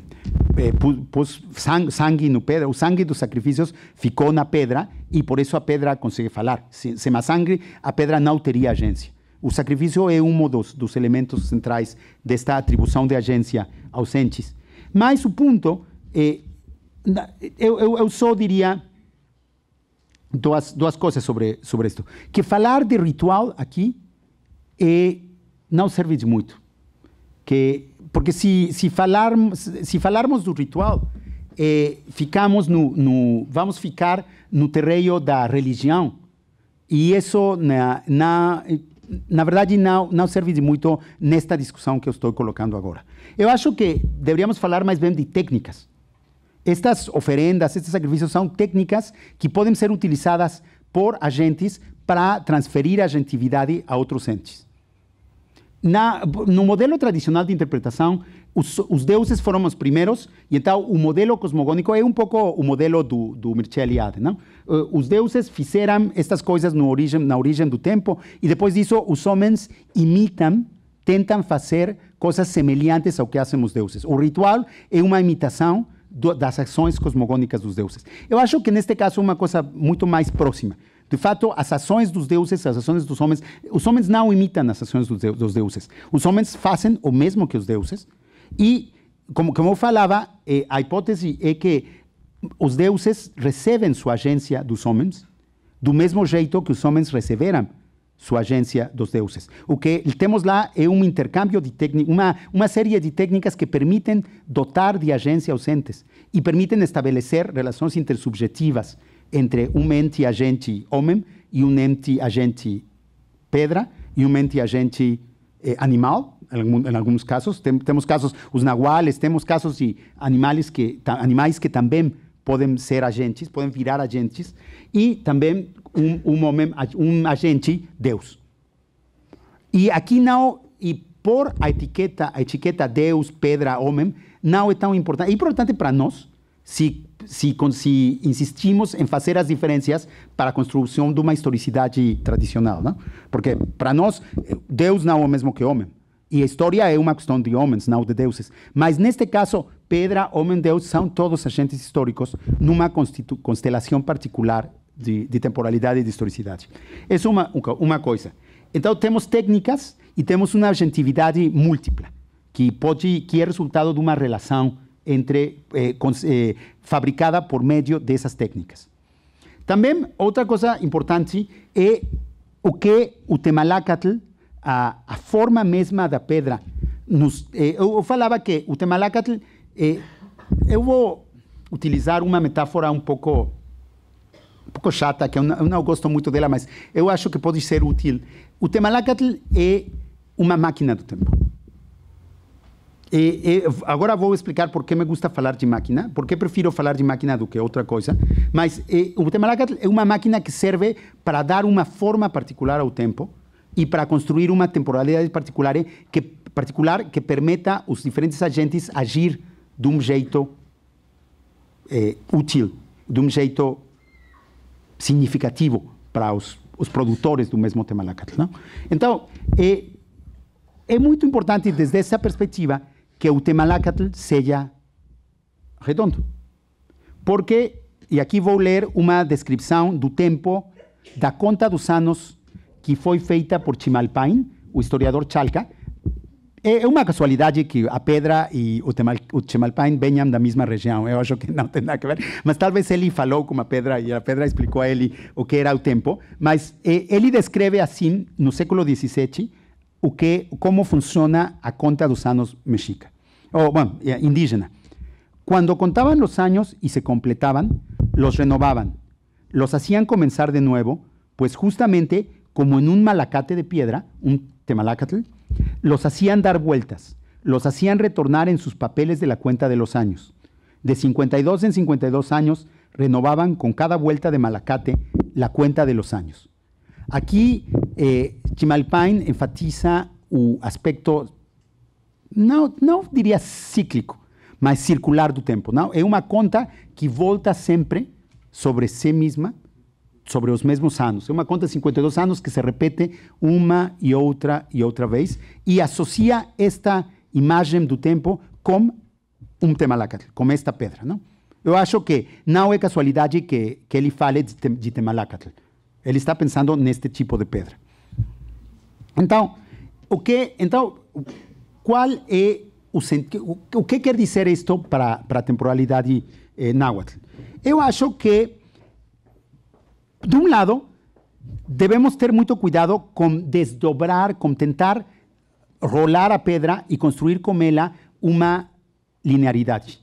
eh, pôs sangue no pedra, o sangue dos sacrifícios ficou na pedra e por isso a pedra consegue falar. Sem, sem a sangue, a pedra não teria agência. O sacrifício é um dos, dos elementos centrais desta atribuição de agência aos entes. Mas o ponto é. Eu, eu, eu só diria duas, duas coisas sobre, sobre isto. Que falar de ritual aqui é, eh, não serve de muito. Que porque se, se, falarmos, se falarmos do ritual, eh, ficamos no, no, vamos ficar no terreno da religião. E isso, na, na, na verdade, não, não serve de muito nesta discussão que eu estou colocando agora. Eu acho que deveríamos falar mais bem de técnicas. Estas oferendas, estes sacrifícios são técnicas que podem ser utilizadas por agentes para transferir a gentividade a outros entes. Na, no modelo tradicional de interpretação, os, os, deuses foram os primeiros, e então o modelo cosmogônico é um pouco o modelo do, do Mircea Eliade. Não? Eh, os deuses fizeram estas coisas no origem, na origem do tempo, e depois disso os homens imitam, tentam fazer coisas semelhantes ao que fazem os deuses. O ritual é uma imitação do, das ações cosmogônicas dos deuses. Eu acho que neste caso é uma coisa muito mais próxima. De fato, as ações dos deuses, as ações dos homens, os homens não imitam as ações dos deuses. Os homens fazem o mesmo que os deuses e, como, como eu falava, eh, a hipótese é que os deuses recebem sua agência dos homens do mesmo jeito que os homens receberam sua agência dos deuses. O que temos lá é um intercâmbio de técnicas, uma, uma série de técnicas que permitem dotar de agência ausentes e permitem estabelecer relações intersubjetivas entre um ente agente homem e um ente agente pedra e um ente agente eh, animal. Em alguns casos Tem, temos casos os nahuales, temos casos de animais que animais que também podem ser agentes, podem virar agentes e também um, um homem, um agente Deus. E aqui não e por a etiqueta, a etiqueta Deus, pedra, homem, não é tão importante. É importante para nós se se, se insistimos em fazer as diferenças para a construção de uma historicidade tradicional. Porque, para nós, Deus não é o mesmo que homem. E a história é uma questão de homens, não de deuses. Mas, neste caso, Pedra, Homem, Deus são todos agentes históricos numa constelação particular de, de, temporalidade e de historicidade. é uma, uma coisa. Então, temos técnicas e temos uma agentividade múltipla, que, pode, que é resultado de uma relação entre, eh, con, eh, fabricada por meio dessas técnicas. Também, outra coisa importante é eh, o que o temalacatl, a, a forma mesma da pedra, nos, eh, eu, falava que o temalacatl, eh, eu vou utilizar uma metáfora um pouco um pouco chata, que eu não, gosto muito dela, mas eu acho que pode ser útil. O Temalacatl é uma máquina do tempo. E, e, agora vou explicar por que me gusta falar de máquina, por que prefiro falar de máquina do que outra coisa. Mas e, o Temalacatl é uma máquina que serve para dar uma forma particular ao tempo e para construir uma temporalidade particular eh, que, particular que permita os diferentes agentes agir de um jeito é, útil, de um jeito significativo para os, os produtores do mesmo Temalacatl. Não? Então, é, é muito importante desde essa perspectiva que o Temalacatl seja redondo. Porque, e aqui vou ler uma descrição do tempo da conta dos anos que foi feita por Chimalpain, o historiador Chalca. É, é uma casualidade que a Pedra e o, Temal, o Chimalpain venham da mesma região. Eu acho que não tem nada a ver. Mas talvez ele falou com a Pedra e a Pedra explicou a ele o que era o tempo. Mas eh, ele descreve assim, no século XVII, o que, cómo funciona a conta de mexica, o bueno, indígena. Cuando contaban los años y se completaban, los renovaban, los hacían comenzar de nuevo, pues justamente como en un malacate de piedra, un temalacatl, los hacían dar vueltas, los hacían retornar en sus papeles de la cuenta de los años. De 52 en 52 años, renovaban con cada vuelta de malacate la cuenta de los años. Aqui, eh, Chimalpain enfatiza o aspecto, não, não diria cíclico, mas circular do tempo. É uma conta que volta sempre sobre si mesma, sobre os mesmos anos. É uma conta de 52 anos que se repete uma e outra e outra vez e associa esta imagem do tempo com um Temalacatl, com esta pedra. Eu acho que não é casualidade que, que ele fale de, de Temalacatl. Ele está pensando neste tipo de pedra. Então, o que, então, qual é o, o que quer dizer isto para, para a temporalidade eh, náhuatl? Eu acho que, de um lado, devemos ter muito cuidado com desdobrar, com tentar rolar a pedra e construir com ela uma linearidade.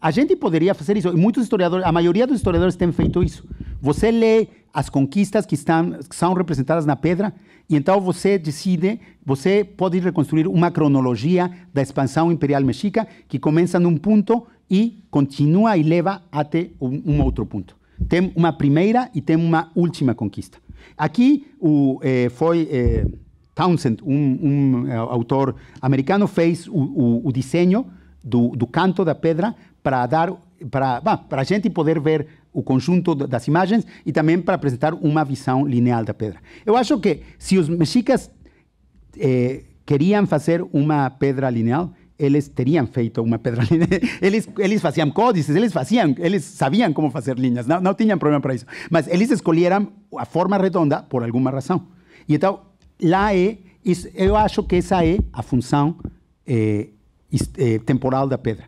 A gente poderia fazer isso, e muitos historiadores, a maioria dos historiadores tem feito isso. Você lê as conquistas que, estão, que são representadas na pedra, e então você decide, você pode reconstruir uma cronologia da expansão imperial mexica que começa num ponto e continua e leva até um, um outro ponto. Tem uma primeira e tem uma última conquista. Aqui o, eh, foi eh, Townsend, um, um, eh, autor americano, fez o, o, o desenho do, do canto da pedra para dar para, para a gente poder ver o conjunto das imagens e também para apresentar uma visão linear da pedra. Eu acho que se os mexicas eh, queriam fazer uma pedra lineal, eles teriam feito uma pedra lineal. Eles, eles faziam códices, eles faziam, eles sabiam como fazer linhas, não, não tinham problema para isso. Mas eles escolheram a forma redonda por alguma razão. E então, lá é, eu acho que essa é a função eh, eh, temporal da pedra.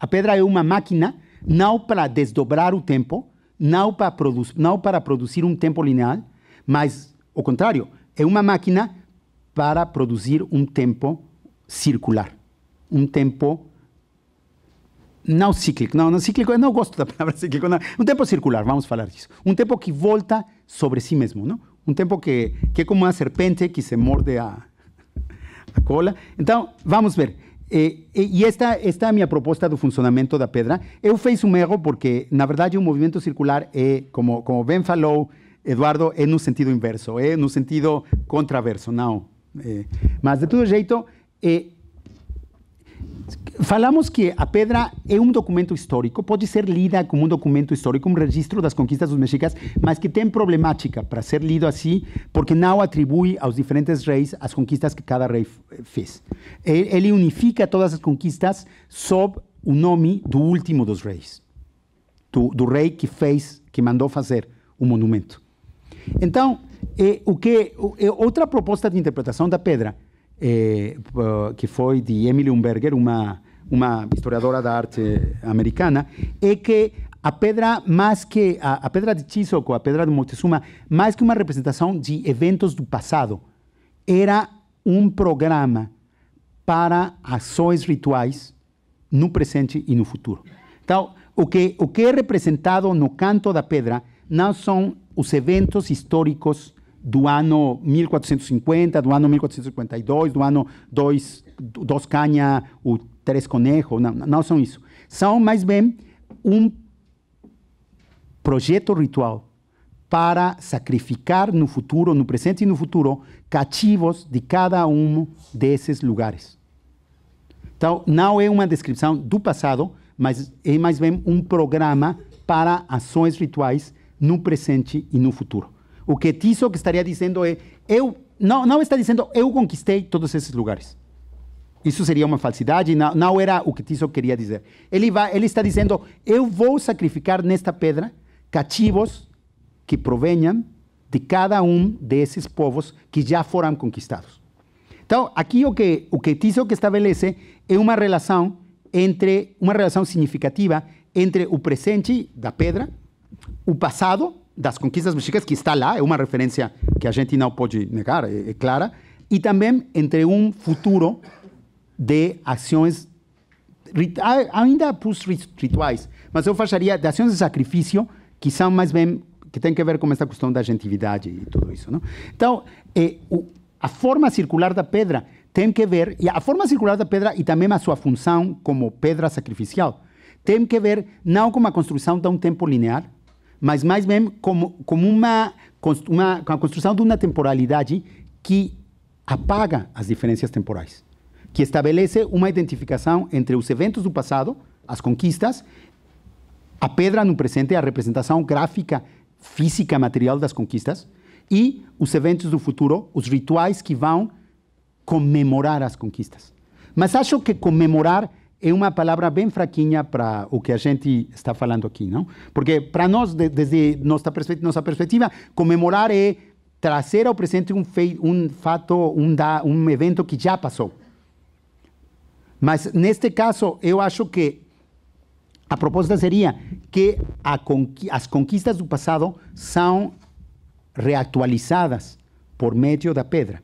A pedra é uma máquina não para desdobrar o tempo, não para, não para produzir um tempo linear, mas, ao contrário, é uma máquina para produzir um tempo circular, um tempo não cíclico, não, não cíclico, eu não gosto da palavra cíclico, não. um tempo circular, vamos falar disso, um tempo que volta sobre si mesmo, não? um tempo que, que é como uma serpente que se morde a, a cola. Então, vamos ver. E, eh, e eh, esta, esta é a minha proposta do funcionamento da pedra. Eu fiz um erro porque, na verdade, o movimento circular é, como, como bem falou Eduardo, é no sentido inverso, é no sentido contraverso, não. É. Mas, de todo jeito, é, Falamos que a pedra é um documento histórico, pode ser lida como um documento histórico, um registro das conquistas dos mexicas, mas que tem problemática para ser lido assim, porque não atribui aos diferentes reis as conquistas que cada rei fez. Ele unifica todas as conquistas sob o nome do último dos reis, do, do rei que fez, que mandou fazer o monumento. Então, é, o que é outra proposta de interpretação da pedra eh, eh, que foi de Emily Umberger, uma, uma historiadora da arte americana, é que a pedra mais que a, a pedra de Chisoko, a pedra de Montezuma, mais que uma representação de eventos do passado, era um programa para ações rituais no presente e no futuro. Então, o que, o que é representado no canto da pedra não são os eventos históricos do ano 1450, do ano 1452, do ano dois, dos Canha, o Três Conejo, não, não são isso. São, mais bem, um projeto ritual para sacrificar no futuro, no presente e no futuro, cativos de cada um desses lugares. Então, não é uma descrição do passado, mas é mais bem um programa para ações rituais no presente e no futuro. O que Tiso estaria dizendo é: eu não, não está dizendo eu conquistei todos esses lugares. Isso seria uma falsidade, não, não era o que Tiso queria dizer. Ele, vai, ele está dizendo: eu vou sacrificar nesta pedra cativos que provenham de cada um desses povos que já foram conquistados. Então, aqui o que o que Tisoc estabelece é uma relação entre uma relação significativa entre o presente da pedra, o passado das conquistas mexicas que está lá, é uma referência que a gente não pode negar, é, é clara, e também entre um futuro de ações, ainda os rituais, mas eu faria de ações de sacrifício que são mais bem, que tem a ver com essa questão da gentilidade e tudo isso. Não? Então, é, o, a forma circular da pedra tem que ver, e a forma circular da pedra e também a sua função como pedra sacrificial, tem que ver não com a construção de um tempo linear, mas mais bem como, como uma, uma, construção de uma temporalidade que apaga as diferenças temporais, que estabelece uma identificação entre os eventos do passado, as conquistas, a pedra no presente, a representação gráfica, física, material das conquistas, e os eventos do futuro, os rituais que vão comemorar as conquistas. Mas acho que comemorar é uma palavra bem fraquinha para o que a gente está falando aqui, não? Porque para nós, de, desde nossa perspectiva, nossa perspectiva, comemorar é trazer ao presente um, fei, um fato, um, da, um evento que já passou. Mas neste caso, eu acho que a proposta seria que a conqui as conquistas do passado são reatualizadas por meio da pedra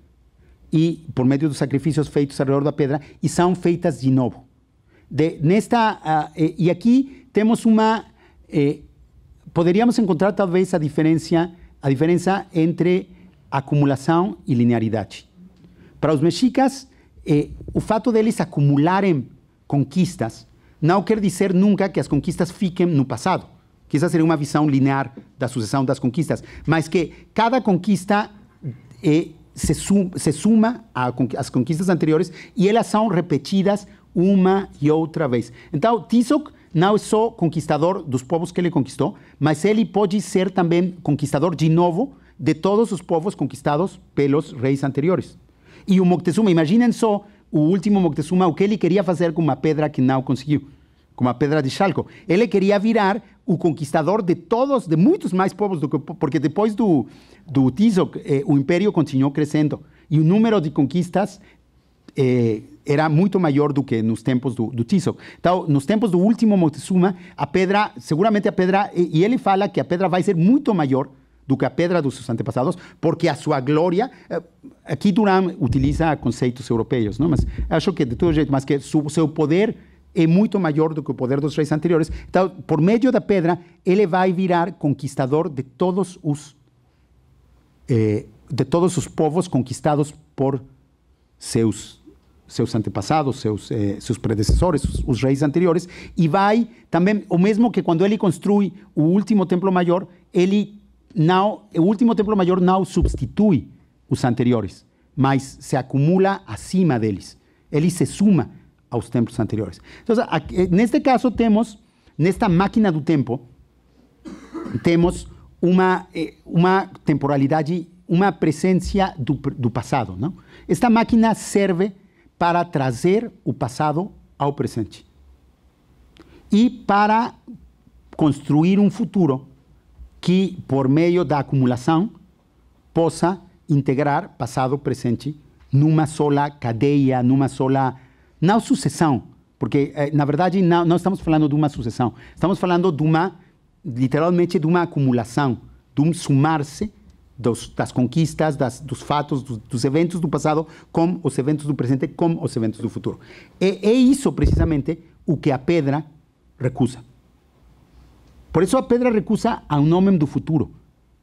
e por meio dos sacrifícios feitos ao redor da pedra e são feitas de novo de, nesta, uh, e aqui temos uma, eh, poderíamos encontrar talvez a diferença, a diferença entre acumulação e linearidade. Para os mexicas, eh, o fato deles acumularem conquistas não quer dizer nunca que as conquistas fiquem no passado. Quizás seria uma visão linear da sucessão das conquistas, mas que cada conquista eh, se, suma às conquistas anteriores e elas são repetidas uma e outra vez. Então, Tizoc não é só conquistador dos povos que ele conquistou, mas ele pode ser também conquistador de novo de todos os povos conquistados pelos reis anteriores. E o Moctezuma, imaginem só o último Moctezuma, o que ele queria fazer com uma pedra que não conseguiu, com uma pedra de chalco. Ele queria virar o conquistador de todos, de muitos mais povos, do que, porque depois do, do Tizoc, eh, o império continuou crescendo. E o número de conquistas eh, era muito maior do que nos tempos do, do Então, nos tempos do último Moctezuma, a pedra, seguramente a pedra, e, e ele fala que a pedra vai ser muito maior do que a pedra dos seus antepassados, porque a sua glória. Eh, aqui Durán utiliza conceitos europeus, não? mas acho que de todo jeito, mas que seu poder é muito maior do que o poder dos reis anteriores. Então, por meio da pedra, ele vai virar conquistador de todos os. Eh, de todos os povos conquistados por seus seus antepassados, seus, eh, seus predecessores, os, os, reis anteriores, e vai também, o mesmo que quando ele construi o último templo maior, ele não, o último templo maior não substitui os anteriores, mas se acumula acima deles. Ele se suma aos templos anteriores. Então, aqui, eh, neste caso temos, nesta máquina do tempo, temos uma, eh, uma temporalidade, uma presença do, do passado. Não? Esta máquina serve para trazer o passado ao presente e para construir um futuro que, por meio da acumulação, possa integrar passado, presente, numa sola cadeia, numa sola. Não sucessão, porque, eh, na verdade, não, não estamos falando de uma sucessão. Estamos falando de uma, literalmente, de uma acumulação, de um sumar-se dos, das conquistas, das, dos fatos, dos, dos, eventos do passado com os eventos do presente, com os eventos do futuro. E é isso precisamente o que a pedra recusa. Por isso a pedra recusa ao nome do futuro,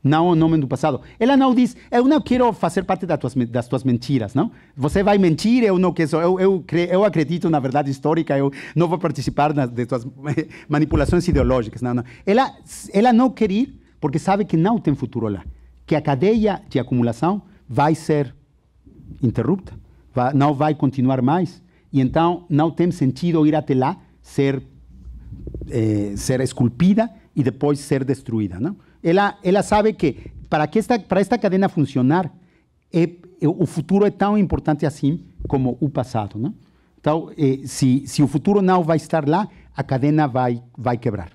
não ao nome do passado. Ela não diz, eu não quero fazer parte das tuas, das tuas mentiras, não? Você vai mentir, eu não quero, eu, eu, eu acredito na verdade histórica, eu não vou participar nas, das tuas manipulações ideológicas, não, não. Ela, ela não quer ir porque sabe que não tem futuro lá que a cadeia de acumulação vai ser interrupta, vai, não vai continuar mais. E então não tem sentido ir até lá ser, eh, ser esculpida e depois ser destruída. Não? Ela, ela sabe que para, que esta, para esta cadeia funcionar, é, é, o futuro é tão importante assim como o passado. Não? Então, eh, se, se o futuro não vai estar lá, a cadeia vai, vai quebrar.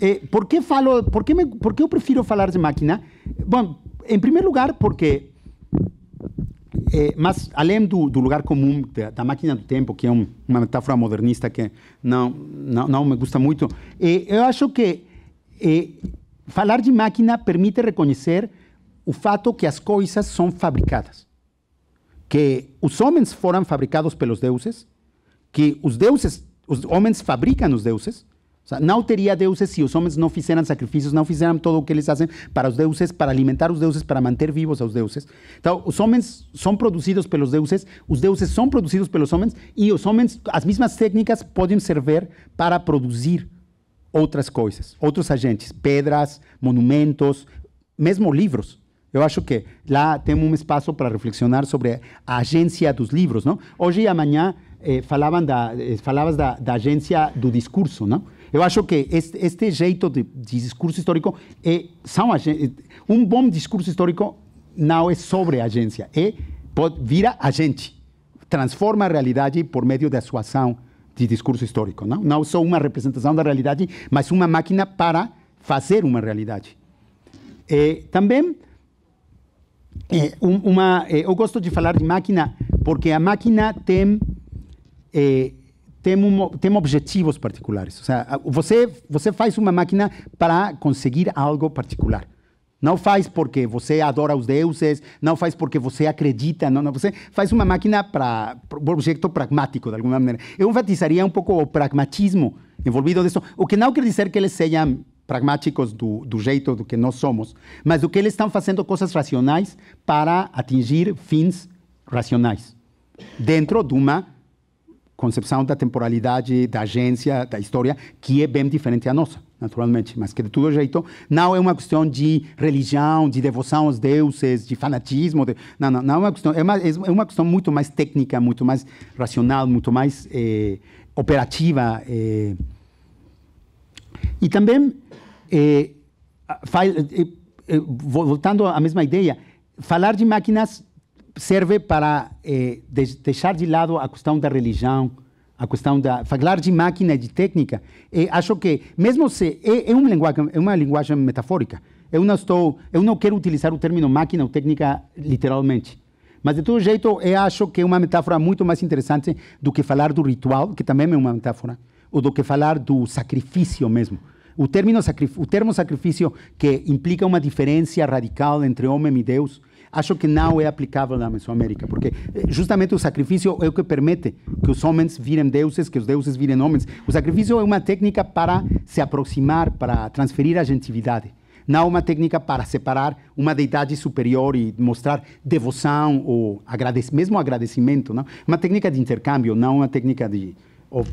Eh, ¿Por que falo, por qué, me, por eu prefiro falar de máquina? Bom, em primeiro lugar, porque, eh, mas além do, do lugar comum da, da, máquina do tempo, que é um, uma metáfora modernista que não, não, não me gusta muito, eu eh, acho que eh, falar de máquina permite reconhecer o fato que as coisas são fabricadas. Que os homens foram fabricados pelos deuses, que os deuses, os homens fabricam os deuses, não teria deuses se os homens não fizeram sacrifícios, não fizeram tudo o que eles fazem para os deuses, para alimentar os deuses, para manter vivos os deuses. Então, os homens são produzidos pelos deuses, os deuses são produzidos pelos homens e os homens, as mesmas técnicas podem servir para produzir outras coisas, outros agentes, pedras, monumentos, mesmo livros. Eu acho que lá tem um espaço para reflexionar sobre a agência dos livros, não? Hoje e amanhã eh, falavam da, eh, falavas da agência do discurso, não? Eu acho que este, este jeito de, de, discurso histórico é são um bom discurso histórico não é sobre a agência, é pode vira a gente, transforma a realidade por meio da sua ação de discurso histórico, não? Não só uma representação da realidade, mas uma máquina para fazer uma realidade. É, também é, um, uma, é, eu gosto de falar de máquina porque a máquina tem é, tem, tem objetivos particulares. Ou seja, você, você faz uma máquina para conseguir algo particular. Não faz porque você adora os deuses, não faz porque você acredita, não, não você faz uma máquina para um objeto pragmático, de alguma maneira. Eu enfatizaria um pouco o pragmatismo envolvido nisso, o que não quer dizer que eles sejam pragmáticos do, do jeito do que nós somos, mas do que eles estão fazendo coisas racionais para atingir fins racionais, dentro de uma concepção da temporalidade, da agência, da história, que é bem diferente da nossa, naturalmente, mas que de todo jeito não é uma questão de religião, de devoção aos deuses, de fanatismo, de... não, não, não é uma questão, é uma, é uma questão muito mais técnica, muito mais racional, muito mais é, operativa é... e também eh, voltando à mesma ideia, falar de máquinas serve para eh, de, deixar de lado a questão da religião, a questão da falar de máquina e de técnica. E acho que mesmo se é, é, uma linguagem, é uma linguagem metafórica. Eu não estou, eu não quero utilizar o termo máquina ou técnica literalmente. Mas de todo jeito, eu acho que é uma metáfora muito mais interessante do que falar do ritual, que também é uma metáfora, ou do que falar do sacrifício mesmo. O, sacrif o termo sacrifício, que implica uma diferença radical entre homem e Deus, acho que não é aplicável na Mesoamérica, porque eh, justamente o sacrifício é o que permite que os homens virem deuses, que os deuses virem homens. O sacrifício é uma técnica para se aproximar, para transferir a gentilidade. Não é uma técnica para separar uma deidade superior e mostrar devoção ou agradec mesmo agradecimento. Não? Uma técnica de intercâmbio, não uma técnica de,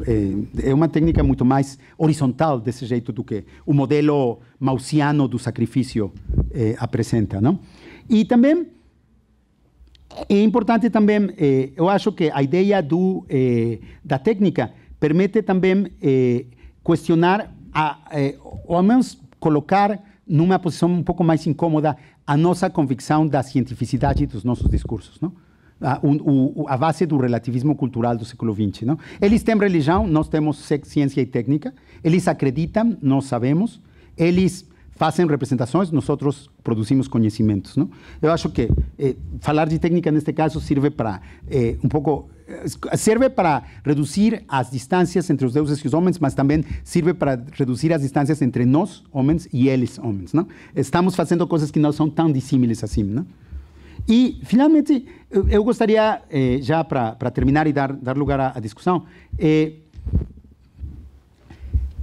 eh, é uma técnica muito mais horizontal desse jeito do que o modelo mausiano do sacrifício é, apresenta, não? E também é importante também, eh, eu acho que a ideia do, eh, da técnica permite também eh, questionar, a, eh, ou ao menos colocar numa posição um pouco mais incômoda, a nossa convicção da cientificidade dos nossos discursos. Não? A, o, a base do relativismo cultural do século XX. Não? Eles têm religião, nós temos ciência e técnica, eles acreditam, nós sabemos, eles fazem representações, nós produzimos conhecimentos. Não? Eu acho que eh, falar de técnica neste caso serve para eh, um pouco eh, serve para reduzir as distâncias entre os deuses e os homens, mas também serve para reduzir as distâncias entre nós, homens, e eles, homens. Não? Estamos fazendo coisas que não são tão dissímiles assim. Não? E, finalmente, eu gostaria, eh, já para terminar e dar, dar lugar à, à discussão, eh,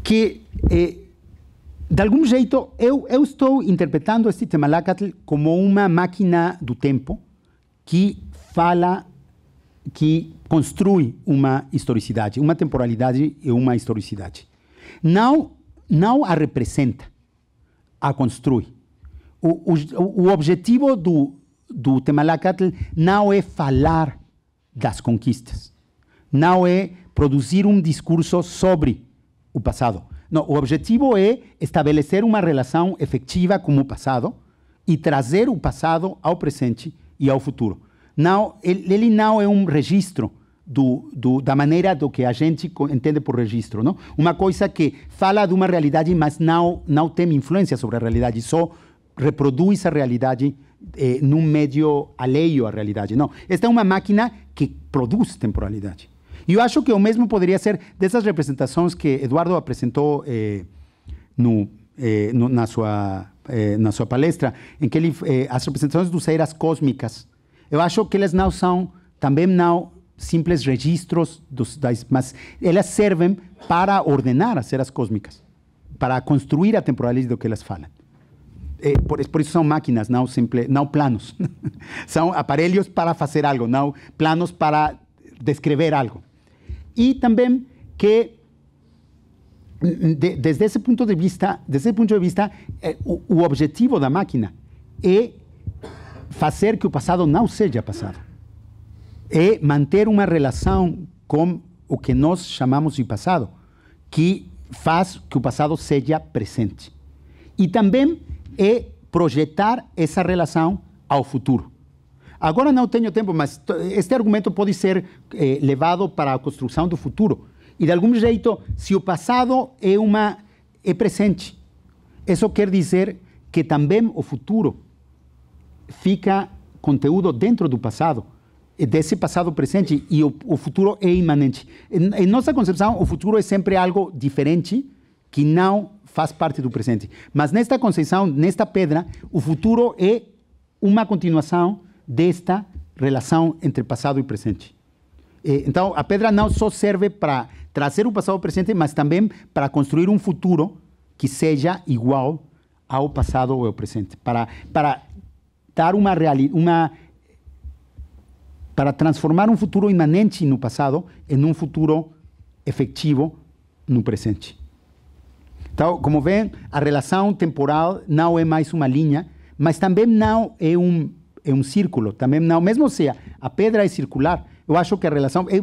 que eh, de algum jeito, eu, eu estou interpretando esse Temalacatl como uma máquina do tempo que fala, que construi uma historicidade, uma temporalidade e uma historicidade. Não, não a representa, a construi. O, o, o objetivo do, do Temalacatl não é falar das conquistas, não é produzir um discurso sobre o passado não, o objetivo é estabelecer uma relação efetiva com o passado e trazer o passado ao presente e ao futuro. Não, ele não é um registro do, do, da maneira do que a gente entende por registro. Não? Uma coisa que fala de uma realidade, mas não, não tem influência sobre a realidade, só reproduz a realidade eh, num meio alheio à realidade. Não. Esta é uma máquina que produz temporalidade. E eu acho que o mesmo poderia ser dessas representações que Eduardo apresentou eh, no, eh, no, na, sua, eh, na sua palestra, em que ele, eh, as representações dos eras cósmicas, eu acho que elas não são, também não simples registros, dos, das, mas elas servem para ordenar as eras cósmicas, para construir a temporalidade do que elas falam. É, eh, por, por, isso são máquinas, não, simple, não planos. são aparelhos para fazer algo, não planos para descrever algo e também que de, desde esse ponto de vista, desse ponto de vista, eh, o, o objetivo da máquina é fazer que o passado não seja passado, é manter uma relação com o que nós chamamos de passado, que faz que o passado seja presente. E também é eh, projetar essa relação ao futuro. Agora não tenho tempo, mas este argumento pode ser eh, levado para a construção do futuro. E de algum jeito, se o passado é uma é presente, isso quer dizer que também o futuro fica conteúdo dentro do passado, eh, desse passado presente e o, o futuro é imanente. Em, em nossa concepção, o futuro é sempre algo diferente que não faz parte do presente. Mas nesta concepção nesta pedra, o futuro é uma continuação desta relação entre passado e presente. Eh, então, a pedra não só serve para trazer o passado ao presente, mas também para construir um futuro que seja igual ao passado ou ao presente, para, para dar uma realidade, para transformar um futuro imanente no passado em um futuro efetivo no presente. Então, como vêem, a relação temporal não é mais uma linha, mas também não é um é um círculo, também não, mesmo se a pedra é circular, eu acho que a relação, é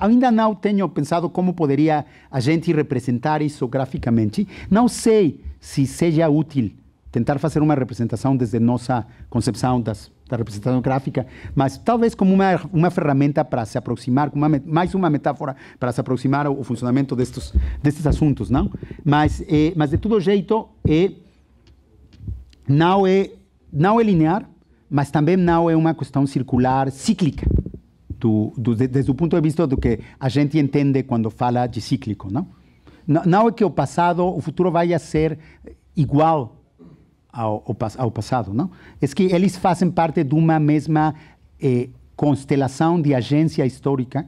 ainda não tenho pensado como poderia a gente representar isso graficamente, não sei se seja útil tentar fazer uma representação desde nossa concepção das, da representação gráfica, mas talvez como uma, uma ferramenta para se aproximar, uma, mais uma metáfora para se aproximar ao, ao funcionamento destes, destes assuntos, não? Mas, é, mas de todo jeito, é, não, é, não é linear, mas também não é uma questão circular cíclica, do, do, desde o ponto de vista do que a gente entende quando fala de cíclico, não? Não, não é que o passado, o futuro vai ser igual ao, ao, ao, passado, não? É que eles fazem parte de uma mesma eh, constelação de agência histórica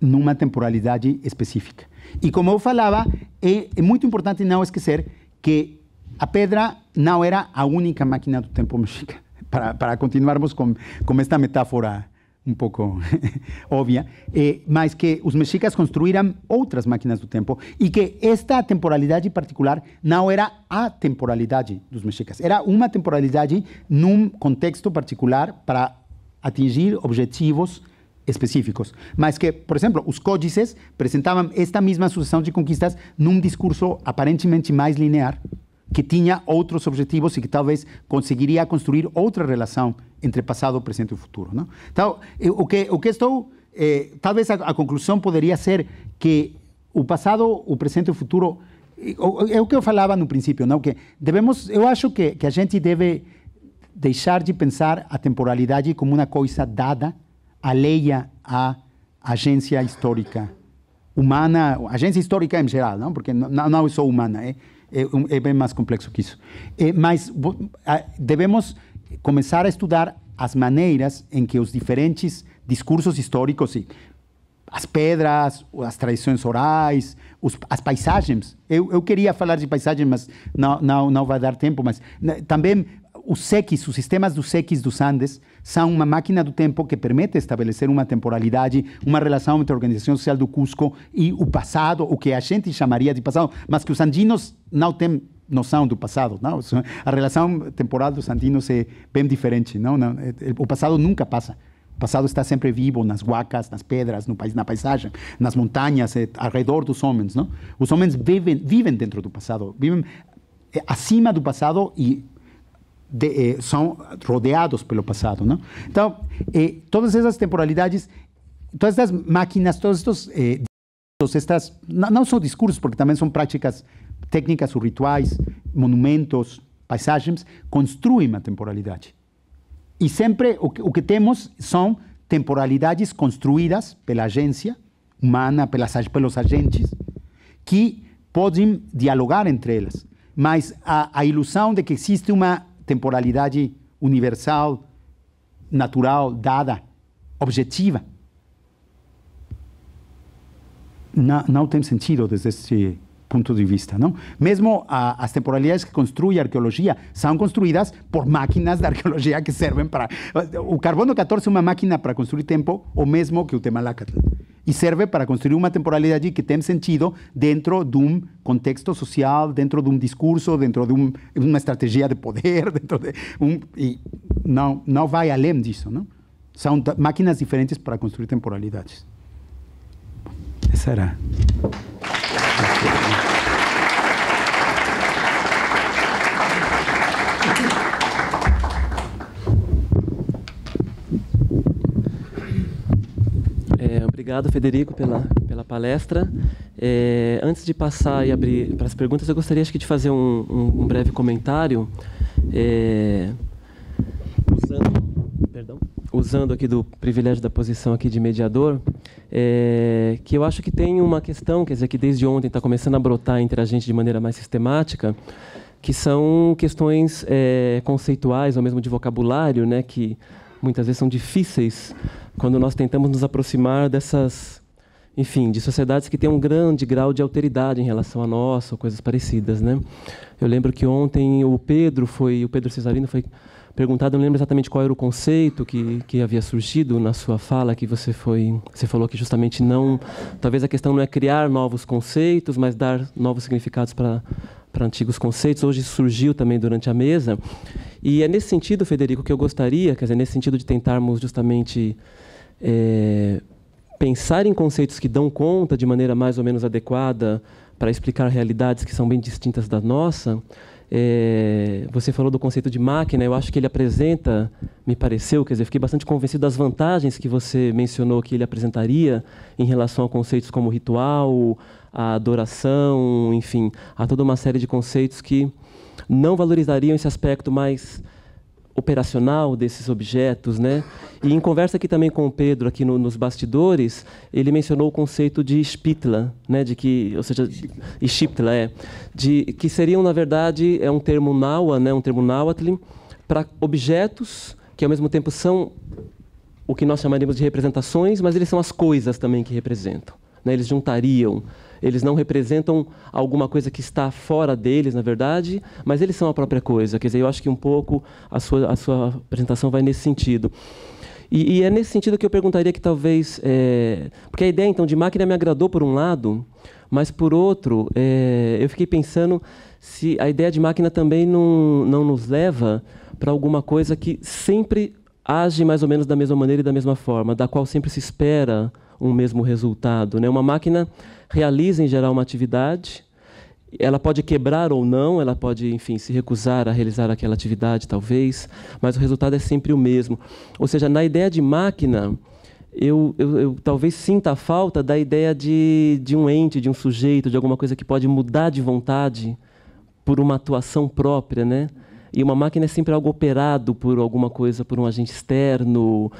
numa temporalidade específica. E como eu falava, é, eh, é muito importante não esquecer que a pedra não era a única máquina do tempo mexica para, para continuarmos com, com esta metáfora um pouco óbvia, eh, mas que os mexicas construíram outras máquinas do tempo e que esta temporalidade particular não era a temporalidade dos mexicas, era uma temporalidade num contexto particular para atingir objetivos específicos, mas que, por exemplo, os códices apresentavam esta mesma sucessão de conquistas num discurso aparentemente mais linear que tinha outros objetivos e que talvez conseguiria construir outra relação entre passado, presente e futuro. Não? Então, o que, o que estou. Eh, talvez a, a, conclusão poderia ser que o passado, o presente e o futuro. Eh, é o que eu falava no princípio, não? Que devemos. Eu acho que, que a gente deve deixar de pensar a temporalidade como uma coisa dada, alheia à agência histórica humana, agência histórica em geral, não? Porque não, não só humana, é? É, é, bem mais complexo que isso. É, mas devemos começar a estudar as maneiras em que os diferentes discursos históricos e as pedras, as tradições orais, os, as paisagens. Eu, eu, queria falar de paisagens, mas não, não, não vai dar tempo. Mas né, também os SECs, os sistemas dos SECs dos Andes, são uma máquina do tempo que permite estabelecer uma temporalidade, uma relação entre a Organização Social do Cusco e o passado, o que a gente chamaria de passado, mas que os andinos não têm noção do passado. Não? A relação temporal dos andinos é bem diferente. não é, é, o passado nunca passa. O passado está sempre vivo nas huacas, nas pedras, no país, na paisagem, nas montanhas, é, ao redor dos homens. Não? Os homens vivem, vivem dentro do passado, vivem é, acima do passado e de, eh, são rodeados pelo passado. Não? Então, eh, todas essas temporalidades, todas essas máquinas, todos estes, eh, discursos, estas, não são discursos, porque também são práticas técnicas ou rituais, monumentos, paisagens, construem a temporalidade. E sempre o que, o que temos são temporalidades construídas pela agência humana, pelas, pelos agentes, que podem dialogar entre elas. Mas a, a ilusão de que existe uma temporalidade universal, natural, dada, objetiva. Não, não tem sentido desde este punto de vista, ¿no? Mesmo las temporalidades que construye arqueología son construidas por máquinas de arqueología que sirven para... O carbono 14 es una máquina para construir tiempo, o mismo que o Y y sirve para construir temporalidad allí que tiene sentido dentro de un contexto social, dentro de un discurso, dentro de una estrategia de poder, dentro de un… Y no va vai além disso, ¿no? Son máquinas diferentes para construir temporalidades. Esa era. obrigado, Federico, pela, pela palestra. É, antes de passar e abrir para as perguntas, eu gostaria acho que, de fazer um, um, um breve comentário. É, usando, perdão, usando aqui do privilégio da posição aqui de mediador, é, que eu acho que tem uma questão, quer dizer, que desde ontem está começando a brotar entre a gente de maneira mais sistemática, que são questões conceituais ou mesmo de vocabulário, né, que muitas vezes são difíceis quando nós tentamos nos aproximar dessas, enfim, de sociedades que têm um grande grau de alteridade em relação a nós, ou coisas parecidas, né? Eu lembro que ontem o Pedro foi, o Pedro Cesarino foi perguntado, não lembro exatamente qual era o conceito que, que havia surgido na sua fala, que você foi, você falou que justamente não, talvez a questão não é criar novos conceitos, mas dar novos significados para para antigos conceitos, hoje surgiu também durante a mesa. E é nesse sentido, Federico, que eu gostaria, quer dizer, nesse sentido de tentarmos justamente é, pensar em conceitos que dão conta de maneira mais ou menos adequada para explicar realidades que são bem distintas da nossa. É, você falou do conceito de máquina, eu acho que ele apresenta, me pareceu, quer dizer, fiquei bastante convencido das vantagens que você mencionou que ele apresentaria em relação a conceitos como ritual, a adoração, enfim, a toda uma série de conceitos que não valorizariam esse aspecto mais operacional desses objetos, né? E em conversa aqui também com o Pedro aqui no, nos bastidores, ele mencionou o conceito de Spitla, né? De que, ou seja, Spitla é, de que seriam na verdade é um termo náua, né? Um termo para objetos que ao mesmo tempo são o que nós chamaríamos de representações, mas eles são as coisas também que representam, né? Eles juntariam eles não representam alguma coisa que está fora deles, na verdade, mas eles são a própria coisa. Quer dizer, eu acho que um pouco a sua, a sua apresentação vai nesse sentido. E, e é nesse sentido que eu perguntaria que talvez. É, porque a ideia, então, de máquina me agradou por um lado, mas por outro, é, eu fiquei pensando se a ideia de máquina também não, não nos leva para alguma coisa que sempre age mais ou menos da mesma maneira e da mesma forma, da qual sempre se espera um mesmo resultado. Né? Uma máquina realiza, em geral, uma atividade, ela pode quebrar ou não, ela pode, enfim, se recusar a realizar aquela atividade, talvez, mas o resultado é sempre o mesmo. Ou seja, na ideia de máquina, eu, eu, eu talvez sinta a falta da ideia de, de um ente, de um sujeito, de alguma coisa que pode mudar de vontade por uma atuação própria, né? E uma máquina é sempre algo operado por alguma coisa, por um agente externo.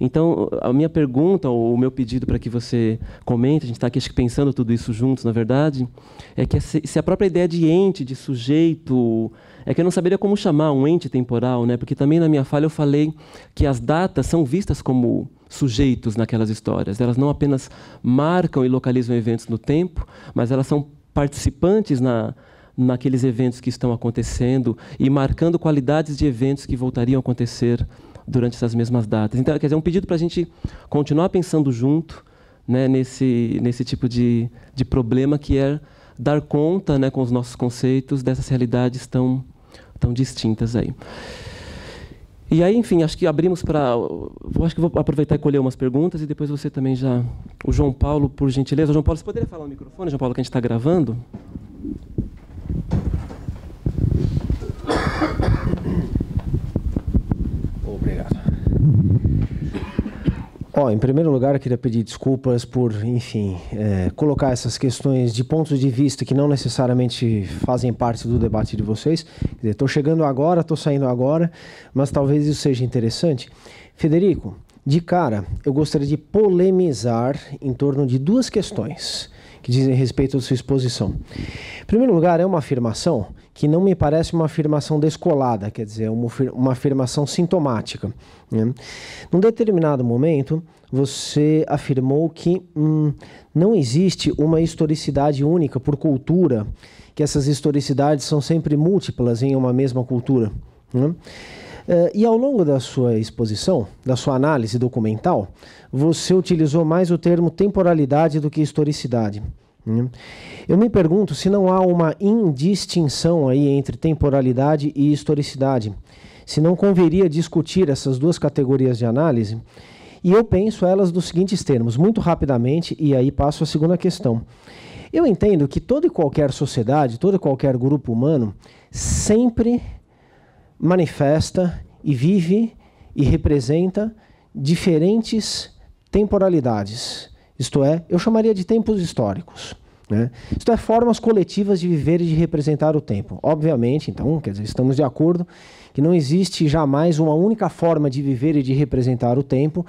Então, a minha pergunta, ou o meu pedido para que você comente, a gente está aqui pensando tudo isso juntos, na verdade, é que se a própria ideia de ente, de sujeito, é que eu não saberia como chamar um ente temporal, né? porque também na minha fala eu falei que as datas são vistas como sujeitos naquelas histórias. Elas não apenas marcam e localizam eventos no tempo, mas elas são participantes na, naqueles eventos que estão acontecendo e marcando qualidades de eventos que voltariam a acontecer durante essas mesmas datas. Então, quer dizer, é um pedido para a gente continuar pensando junto né, nesse, nesse tipo de, de problema que é dar conta né, com os nossos conceitos dessas realidades tão, tão distintas aí. E aí, enfim, acho que abrimos para. Acho que vou aproveitar e colher umas perguntas e depois você também já. O João Paulo, por gentileza. João Paulo, você poderia falar no microfone, João Paulo, que a gente está gravando? Obrigado. Ó, em primeiro lugar, eu queria pedir desculpas por, enfim, é, colocar essas questões de pontos de vista que não necessariamente fazem parte do debate de vocês. Estou chegando agora, estou saindo agora, mas talvez isso seja interessante. Federico, de cara, eu gostaria de polemizar em torno de duas questões que dizem respeito à sua exposição. Em primeiro lugar, é uma afirmação que não me parece uma afirmação descolada, quer dizer, é uma, uma afirmação sintomática. Né? Num determinado momento, você afirmou que hum, não existe uma historicidade única por cultura, que essas historicidades são sempre múltiplas em uma mesma cultura. Né? Eh, e ao longo da sua exposição, da sua análise documental, você utilizou mais o termo temporalidade do que historicidade. Hum. Eu me pergunto se não há uma indistinção aí entre temporalidade e historicidade, se não converia discutir essas duas categorias de análise. E eu penso elas dos seguintes termos, muito rapidamente, e aí passo à segunda questão. Eu entendo que toda e qualquer sociedade, todo e qualquer grupo humano, sempre manifesta e vive e representa diferentes temporalidades isto é, eu chamaria de tempos históricos. Né? Isto é, formas coletivas de viver e de representar o tempo. Obviamente, então, quer dizer, estamos de acordo que não existe jamais uma única forma de viver e de representar o tempo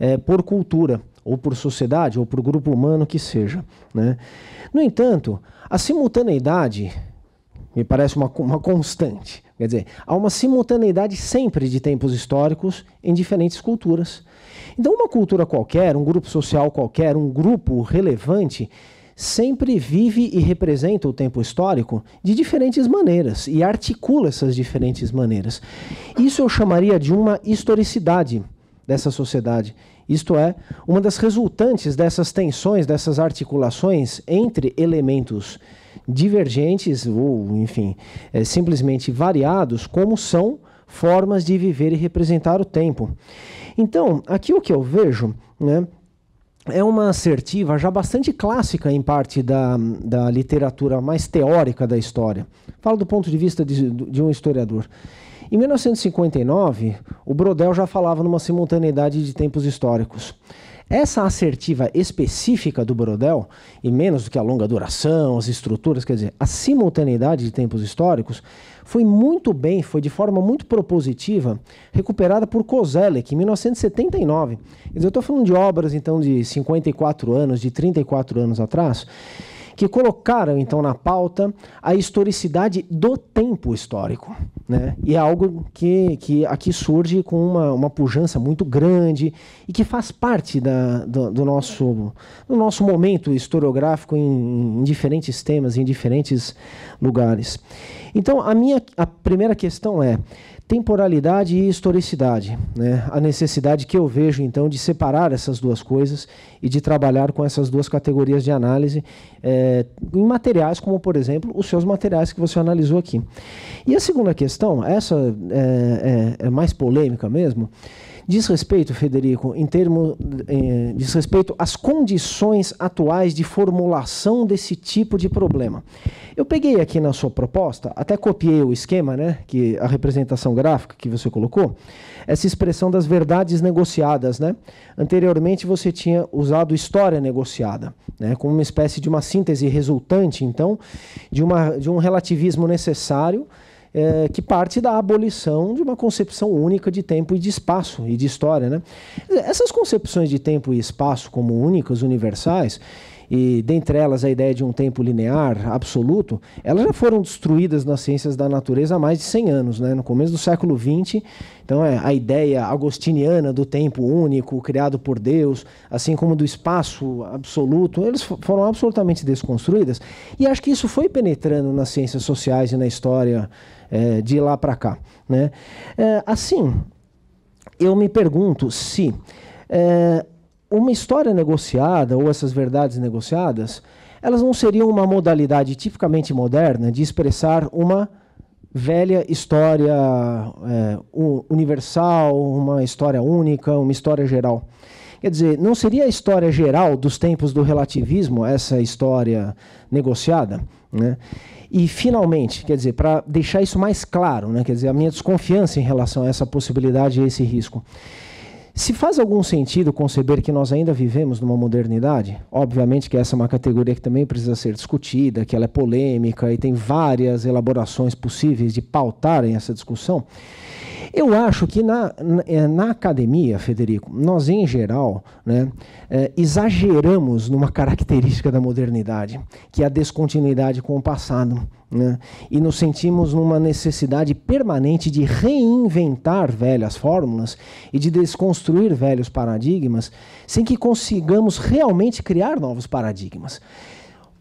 é, por cultura, ou por sociedade, ou por grupo humano que seja. Né? No entanto, a simultaneidade me parece uma, uma constante. Quer dizer, há uma simultaneidade sempre de tempos históricos em diferentes culturas então, uma cultura qualquer, um grupo social qualquer, um grupo relevante, sempre vive e representa o tempo histórico de diferentes maneiras e articula essas diferentes maneiras. Isso eu chamaria de uma historicidade dessa sociedade. Isto é, uma das resultantes dessas tensões, dessas articulações entre elementos divergentes ou, enfim, é, simplesmente variados, como são formas de viver e representar o tempo. Então, aqui o que eu vejo, né? é uma assertiva já bastante clássica em parte da, da literatura mais teórica da história. Falo do ponto de vista de, de um historiador. Em 1959, o Brodel já falava numa simultaneidade de tempos históricos. Essa assertiva específica do Brodel, e menos do que a longa duração, as estruturas, quer dizer, a simultaneidade de tempos históricos, foi muito bem, foi de forma muito propositiva, recuperada por Kozelek em 1979. Eu estou falando de obras, então, de 54 anos, de 34 anos atrás, que colocaram então na pauta a historicidade do tempo histórico. Né? E é algo que, que aqui surge com uma, uma pujança muito grande e que faz parte da, do, do nosso, do nosso momento historiográfico em, em diferentes temas, em diferentes lugares. Então, a minha a primeira questão é: temporalidade e historicidade, né? a necessidade que eu vejo então de separar essas duas coisas e de trabalhar com essas duas categorias de análise é, em materiais como por exemplo os seus materiais que você analisou aqui. E a segunda questão, essa é, é, é mais polêmica mesmo, Diz respeito, Federico, em termos eh, diz respeito às condições atuais de formulação desse tipo de problema. Eu peguei aqui na sua proposta, até copiei o esquema, né, que a representação gráfica que você colocou, essa expressão das verdades negociadas, né? Anteriormente você tinha usado história negociada, né, como uma espécie de uma síntese resultante, então, de uma de um relativismo necessário é, que parte da abolição de uma concepção única de tempo e de espaço e de história. Né? Essas concepções de tempo e espaço como únicas, universais, e dentre elas a ideia de um tempo linear absoluto, elas já foram destruídas nas ciências da natureza há mais de 100 anos, né? no começo do século XX. Então, é a ideia agostiniana do tempo único criado por Deus, assim como do espaço absoluto, eles foram absolutamente desconstruídas. E acho que isso foi penetrando nas ciências sociais e na história é, de lá para cá. Né? É, assim, eu me pergunto se. É, uma história negociada ou essas verdades negociadas, elas não seriam uma modalidade tipicamente moderna de expressar uma velha história é, universal, uma história única, uma história geral. Quer dizer, não seria a história geral dos tempos do relativismo essa história negociada? Né? E, finalmente, quer dizer, para deixar isso mais claro, né? quer dizer, a minha desconfiança em relação a essa possibilidade e esse risco. Se faz algum sentido conceber que nós ainda vivemos numa modernidade, obviamente que essa é uma categoria que também precisa ser discutida, que ela é polêmica e tem várias elaborações possíveis de pautarem essa discussão. Eu acho que na, é, na, academia, Federico, nós em geral né, é, exageramos numa característica da modernidade, que é a descontinuidade com o passado. Né? E nos sentimos numa necessidade permanente de reinventar velhas fórmulas e de desconstruir velhos paradigmas, sem que consigamos realmente criar novos paradigmas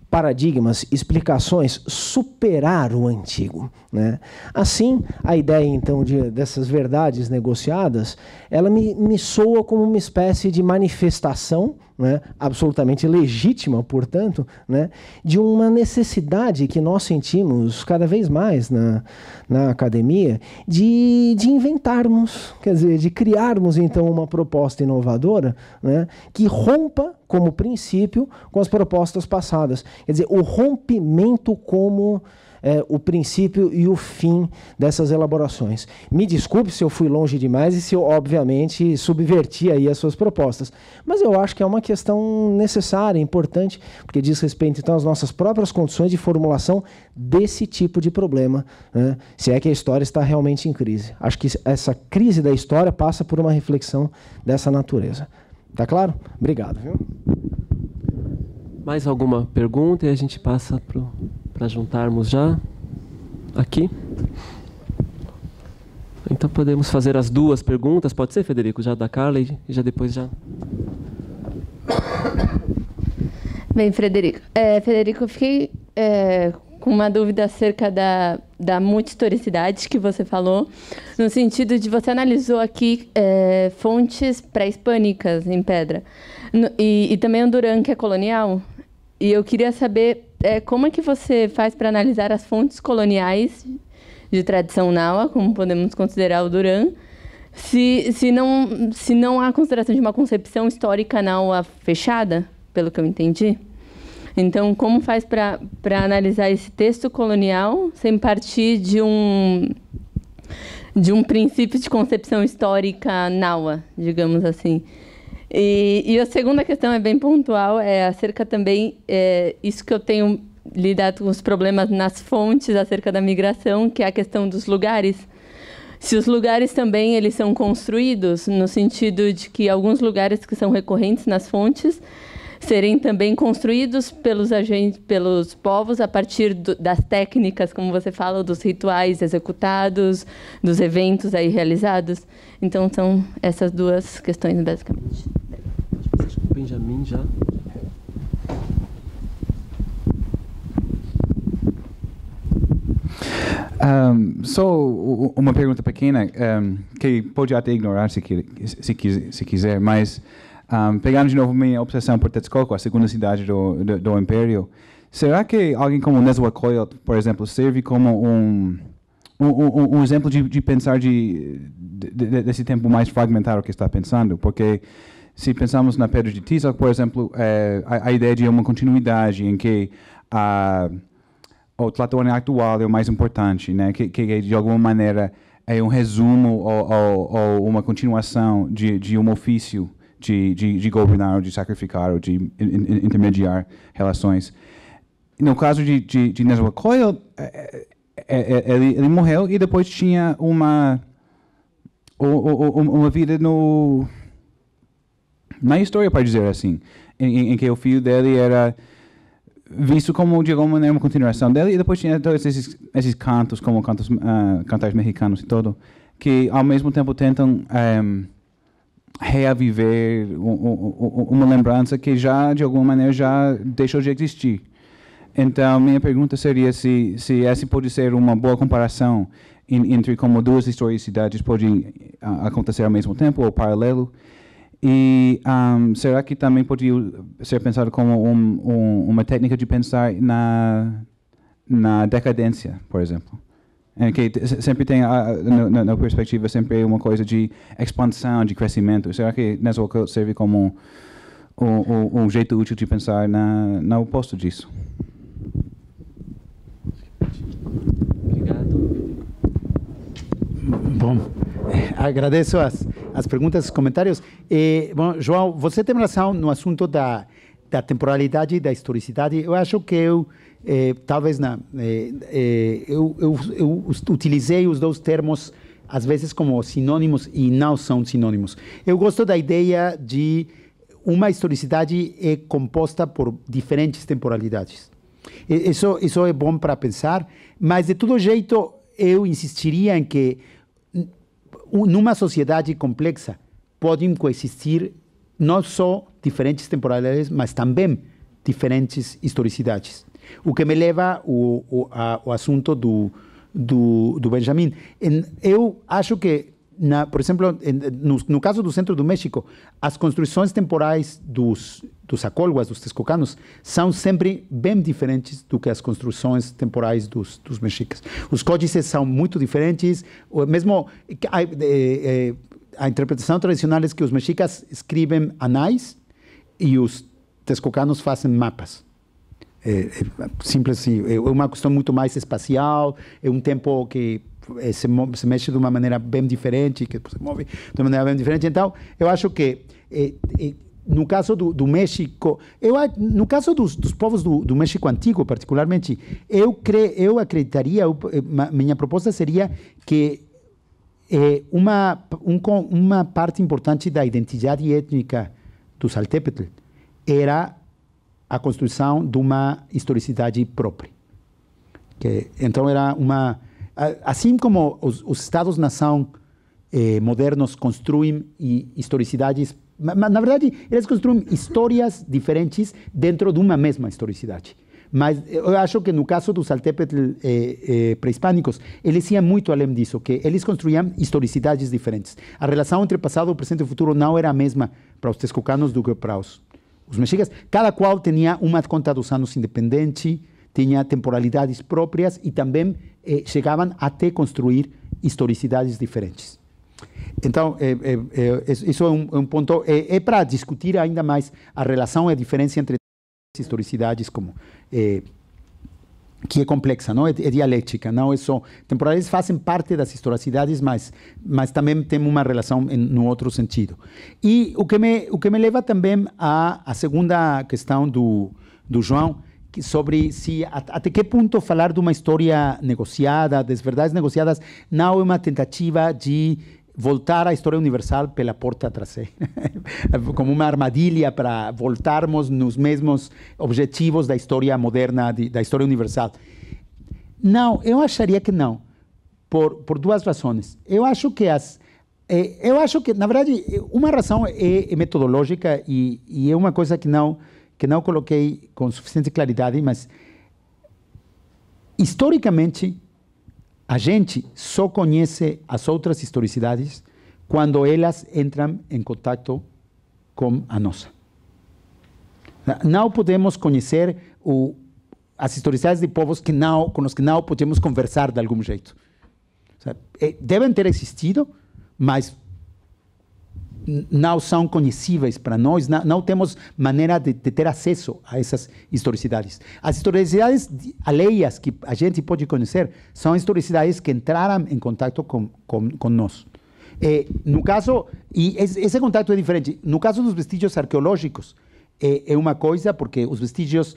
paradigmas, explicações, superar o antigo. Né? Assim, a ideia então de, dessas verdades negociadas, ela me, me soa como uma espécie de manifestação, né, absolutamente legítima, portanto, né, de uma necessidade que nós sentimos cada vez mais na, na academia de, de inventarmos, quer dizer, de criarmos então uma proposta inovadora né, que rompa como princípio com as propostas passadas. Quer dizer, o rompimento como é, o princípio e o fim dessas elaborações. Me desculpe se eu fui longe demais e se eu, obviamente, subverti aí as suas propostas, mas eu acho que é uma questão necessária, importante, porque diz respeito, então, às nossas próprias condições de formulação desse tipo de problema, né? se é que a história está realmente em crise. Acho que essa crise da história passa por uma reflexão dessa natureza. Tá claro? Obrigado. Viu? Mais alguma pergunta e a gente passa para o para juntarmos já aqui. Então podemos fazer as duas perguntas, pode ser, Federico, já da Carla e já depois já. Bem, Frederico, é, Federico, eu fiquei é, com uma dúvida acerca da, da multitoricidade que você falou, no sentido de você analisou aqui é, fontes pré-hispânicas em pedra no, e, e também Honduran, que é colonial. E eu queria saber é, como é que você faz para analisar as fontes coloniais de tradição náua, como podemos considerar o Duran, se, se, não, se não há consideração de uma concepção histórica náua fechada, pelo que eu entendi? Então, como faz para analisar esse texto colonial sem partir de um de um princípio de concepção histórica náua, digamos assim? E, e, a segunda questão é bem pontual, é acerca também, é, isso que eu tenho lidado com os problemas nas fontes acerca da migração, que é a questão dos lugares. Se os lugares também eles são construídos no sentido de que alguns lugares que são recorrentes nas fontes, serem também construídos pelos agentes, pelos povos a partir do, das técnicas, como você fala, dos rituais executados, dos eventos aí realizados. Então são essas duas questões basicamente. Benjamin já. Um, só uma pergunta pequena um, que pode até ignorar se, se, se quiser, mas um, pegando de novo minha obsessão por Texcoco, a segunda cidade do, do, do Império, será que alguém como Nezahualcóyotl, por exemplo, serve como um, um, um, um exemplo de, de pensar de, de, desse tempo mais fragmentado que está pensando? Porque se pensamos na Pedra de Tizoc, por exemplo, é, a, a, ideia de uma continuidade em que a, o Platônico atual é o mais importante, né? que, que de alguma maneira é um resumo ou, ou, ou uma continuação de, de um ofício de, de, de governar, ou de sacrificar, ou de in, in, intermediar relações. No caso de, de, de Coyle, é, é, é, ele, ele, morreu e depois tinha uma, uma vida no, na história, para dizer assim, em, em que o filho dele era visto como de alguma maneira uma continuação dele e depois tinha todos esses, esses cantos como cantos uh, ah, cantares mexicanos e todo que ao mesmo tempo tentam um, eh, reaviver uma lembrança que já, de alguma maneira, já deixou de existir. Então, minha pergunta seria se, se essa pode ser uma boa comparação entre como duas historicidades podem acontecer ao mesmo tempo ou paralelo. E um, será que também pode ser pensado como um, um, uma técnica de pensar na, na decadência, por exemplo? É que sempre tem, a, no, no, na perspectiva, sempre uma coisa de expansão, de crescimento. Será que Network serve como um, um, um, jeito útil de pensar na, na oposto disso? Obrigado. Bom, eh, agradeço as, as perguntas, os comentários. E, eh, bom, João, você tem razão no assunto da, da temporalidade e da historicidade. Eu acho que eu é, talvez na é, é, eu, eu, eu utilizei os dois termos às vezes como sinônimos e não são sinônimos. Eu gosto da ideia de uma historicidade é composta por diferentes temporalidades. Isso, isso é bom para pensar, mas de todo jeito eu insistiria em que numa sociedade complexa podem coexistir não só diferentes temporalidades, mas também diferentes historicidades. O que me leva ao, assunto do, do, do Benjamin. Eu acho que, na, por exemplo, no, no, caso do centro do México, as construções temporais dos, dos acólguas, dos texcocanos, são sempre bem diferentes do que as construções temporais dos, dos mexicas. Os códices são muito diferentes, mesmo. Eh, eh, a interpretação tradicional é que os mexicas escrevem anais e os texcocanos fazem mapas. É, é, simples assim, é, é uma questão muito mais espacial, é um tempo que é, se, se, mexe de uma maneira bem diferente, que se move de uma maneira bem diferente. Então, eu acho que é, é, no caso do, do, México, eu, no caso dos, dos povos do, do, México antigo, particularmente, eu, cre, eu acreditaria, eu, minha proposta seria que uma, um, uma parte importante da identidade étnica dos Altépetl era a construção de uma historicidade própria. Que, então era uma assim como os, os estados-nação eh, modernos construem historicidades, mas, na verdade eles construem histórias diferentes dentro de uma mesma historicidade. Mas eh, eu acho que no caso dos altépetl eh, eh, pré-hispânicos, eles iam muito além disso, que eles construíam historicidades diferentes. A relação entre passado, presente e futuro não era a mesma para os texcocanos do que para os os mexicas, cada qual tinha uma conta dos anos independente, tinha temporalidades próprias e também eh, chegavam até construir historicidades diferentes. Então, eh, eh, eh, isso é um, um ponto. É, para discutir ainda mais a relação e a diferença entre historicidades como que é complexa, não é, é dialética, não é só temporais fazem parte das historicidades, mas mas também tem uma relação em, no outro sentido. E o que me o que me leva também à, segunda questão do do João que sobre se até que ponto falar de uma história negociada, das verdades negociadas, não é uma tentativa de voltar à história universal pela porta traseira, eh? como uma armadilha para voltarmos nos mesmos objetivos da história moderna, de, da história universal. Não, eu acharia que não, por, por duas razões. Eu acho que as eh, eu acho que, na verdade, uma razão é, é metodológica e, e, é uma coisa que não que não coloquei com suficiente claridade, mas historicamente a gente só conhece as outras historicidades quando elas entram em contato com a nossa. Não podemos conhecer o, as historicidades de povos que não, com os que não podemos conversar de algum jeito. Eh, devem ter existido, mas não são conhecíveis para nós, não, não temos maneira de, de, ter acesso a essas historicidades. As historicidades alheias que a gente pode conhecer são historicidades que entraram em contato com, com, com nós. É, no caso, e esse contato é diferente. No caso dos vestígios arqueológicos, é, é uma coisa, porque os vestígios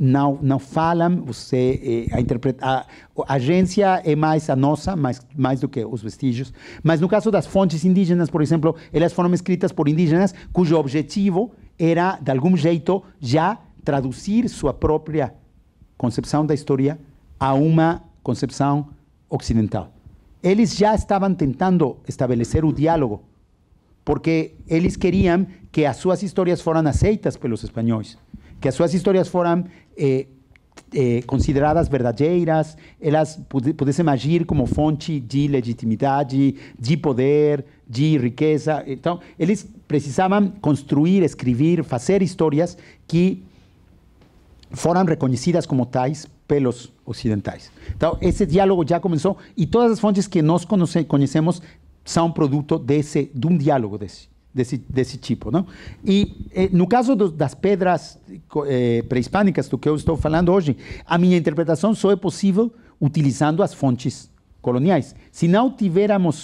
não, não falam, você, eh, a, interpreta, a, a, agência é mais a nossa, mais, mais do que os vestígios. Mas no caso das fontes indígenas, por exemplo, elas foram escritas por indígenas cujo objetivo era, de algum jeito, já traduzir sua própria concepção da história a uma concepção ocidental. Eles já estavam tentando estabelecer o diálogo, porque eles queriam que as suas histórias fossem aceitas pelos espanhóis que as suas histórias foram eh, eh, consideradas verdadeiras, elas pudessem agir como fonte de legitimidade, de poder, de riqueza. Então, eles precisavam construir, escrever, fazer histórias que foram reconhecidas como tais pelos ocidentais. Então, esse diálogo já começou e todas as fontes que nós conhecemos são produto desse, de um diálogo desse desse, desse tipo. Não? E eh, no caso do, das pedras eh, pré-hispânicas, do que eu estou falando hoje, a minha interpretação só é possível utilizando as fontes coloniais. Se não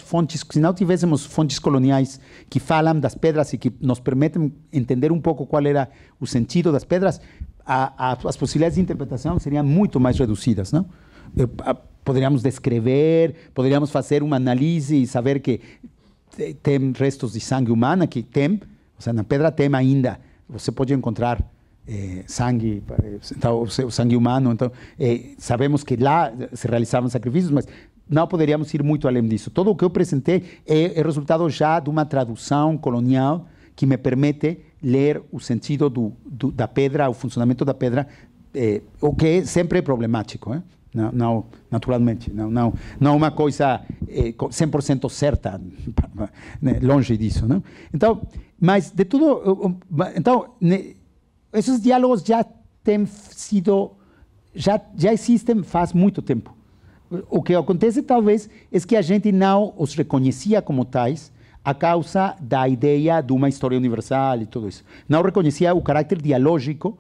fontes, se não tivéssemos fontes coloniais que falam das pedras e que nos permitem entender um pouco qual era o sentido das pedras, a, a, as possibilidades de interpretação seriam muito mais reduzidas, não? Ah, poderíamos descrever, poderíamos fazer uma análise e saber que tem restos de sangue humana que tem, ou seja, na pedra tem ainda, você pode encontrar é, sangue, então, o sangue humano, então é, sabemos que lá se realizavam sacrifícios, mas não poderíamos ir muito além disso. Todo o que eu apresentei é, é resultado já de uma tradução colonial que me permite ler o sentido do, do, da pedra, o funcionamento da pedra, o que é sempre é problemático. Não, não, naturalmente, não, não, não é uma coisa 100% eh, certa, né, longe disso, não? Então, mas de tudo, então, esses diálogos já têm sido, já, já existem faz muito tempo. O que acontece, talvez, é que a gente não os reconhecia como tais a causa da ideia de uma história universal e tudo isso. Não reconhecia o caráter dialógico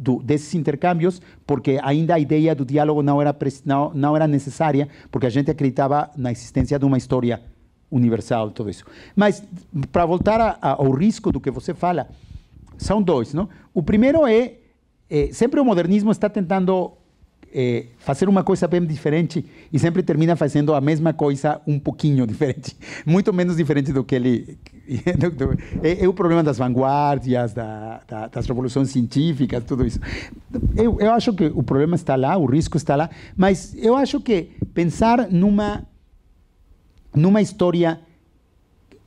do, desses intercâmbios, porque ainda a ideia do diálogo não era, não, não era necessária, porque a gente acreditava na existência de uma história universal, tudo isso. Mas, para voltar a, a, ao risco do que você fala, são dois. Não? O primeiro é, é sempre o modernismo está tentando é, fazer uma coisa bem diferente e sempre termina fazendo a mesma coisa um pouquinho diferente, muito menos diferente do que ele É, é, o problema das vanguardias, da, da, das revoluções científicas, tudo isso. Eu, eu acho que o problema está lá, o risco está lá, mas eu acho que pensar numa, numa história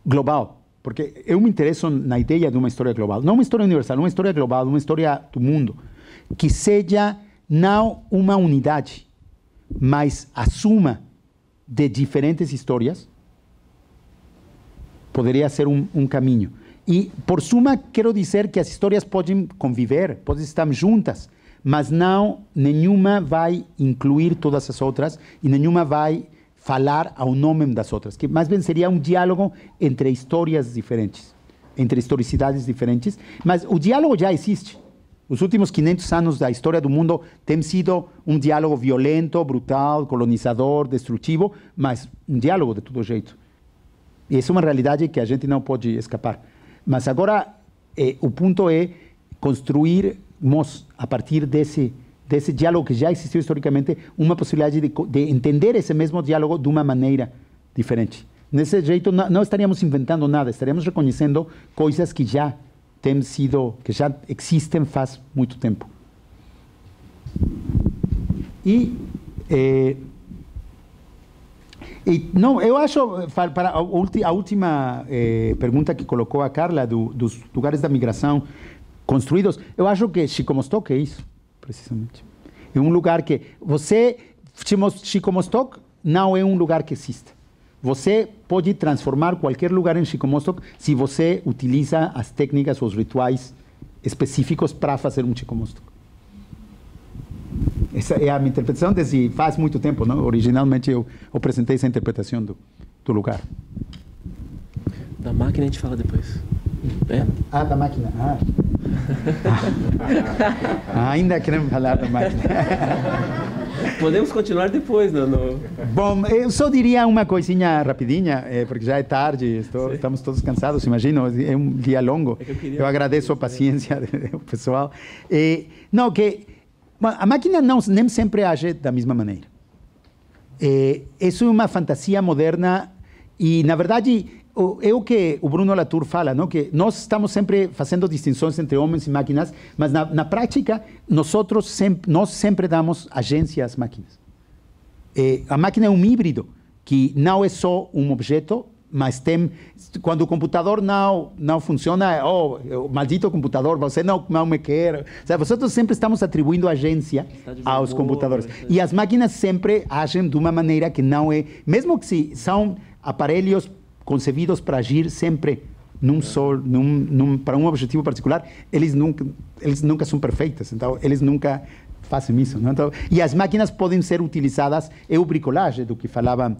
global, porque eu me interesso na ideia de uma história global, não uma história universal, uma história global, uma história do mundo, que seja não uma unidade, mas a suma de diferentes histórias poderia ser um, um caminho. E, por suma, quero dizer que as histórias podem conviver, podem estar juntas, mas não, nenhuma vai incluir todas as outras e nenhuma vai falar ao nome das outras, que mais bem seria um diálogo entre histórias diferentes, entre historicidades diferentes, mas o diálogo já existe. Os últimos 500 anos da história do mundo tem sido um diálogo violento, brutal, colonizador, destrutivo, mas um diálogo de todo jeito. E é uma realidade que a gente não pode escapar. Mas agora, eh, o ponto é construirmos a partir desse, desse diálogo que já existiu historicamente, uma possibilidade de, de entender esse mesmo diálogo de uma maneira diferente. Nesse jeito, não, não estaríamos inventando nada, estaríamos reconhecendo coisas que já têm sido, que já existem faz muito tempo. E. Eh, e, não, eu acho, para a, ulti, a última eh, pergunta que colocou a Carla, do, dos lugares da migração construídos, eu acho que Chico é isso, precisamente. É um lugar que você, Chico não é um lugar que exista. Você pode transformar qualquer lugar em Chico se você utiliza as técnicas, os rituais específicos para fazer um Chico essa é a minha interpretação desde faz muito tempo, não? Originalmente eu apresentei essa interpretação do, do lugar. Da máquina a gente fala depois. É? Ah, da máquina. Ah. ah, ainda queremos falar da máquina. Podemos continuar depois, Nono. Bom, eu só diria uma coisinha rapidinha, eh, porque já é tarde, estou, estamos todos cansados, imagino, é um dia longo. É eu, eu, agradeço a paciência do pessoal. E, eh, não, que a máquina não nem sempre age da mesma maneira. É, é uma fantasia moderna e, na verdade, é o que o Bruno Latour fala, não? que nós estamos sempre fazendo distinções entre homens e máquinas, mas na, na prática, nós, outros sempre, nós sempre damos agência às máquinas. É, a máquina é um híbrido que não é só um objeto, mas tem quando o computador não não funciona, é, oh, maldito computador, você não não me quer. Ou nós sempre estamos atribuindo agência aos computadores. E as máquinas sempre agem de uma maneira que não é, mesmo que se são aparelhos concebidos para agir sempre num sol num, num, para um objetivo particular, eles nunca, eles nunca são perfeitos. Então, eles nunca fazem isso. Não? Então, e as máquinas podem ser utilizadas, é o bricolage do que falava,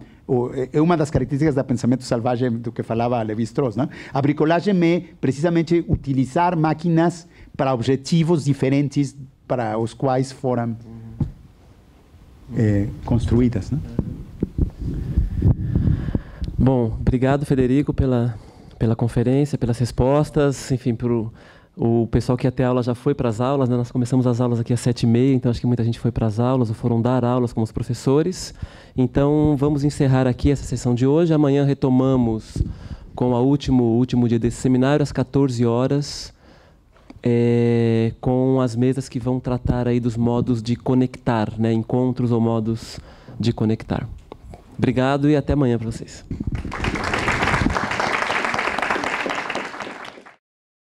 é uma das características do pensamento selvagem do que falava Levi-Strauss. A bricolagem é precisamente utilizar máquinas para objetivos diferentes para os quais foram é, eh, construídas. não? Bom, obrigado, Federico, pela, pela conferência, pelas respostas, enfim, por o pessoal que até aula já foi para as aulas, né? nós começamos as aulas aqui às sete e meia, então acho que muita gente foi para as aulas ou foram dar aulas com os professores. Então vamos encerrar aqui essa sessão de hoje. Amanhã retomamos com o último último dia desse seminário às 14 horas, é, com as mesas que vão tratar aí dos modos de conectar, né? encontros ou modos de conectar. Obrigado e até amanhã para vocês.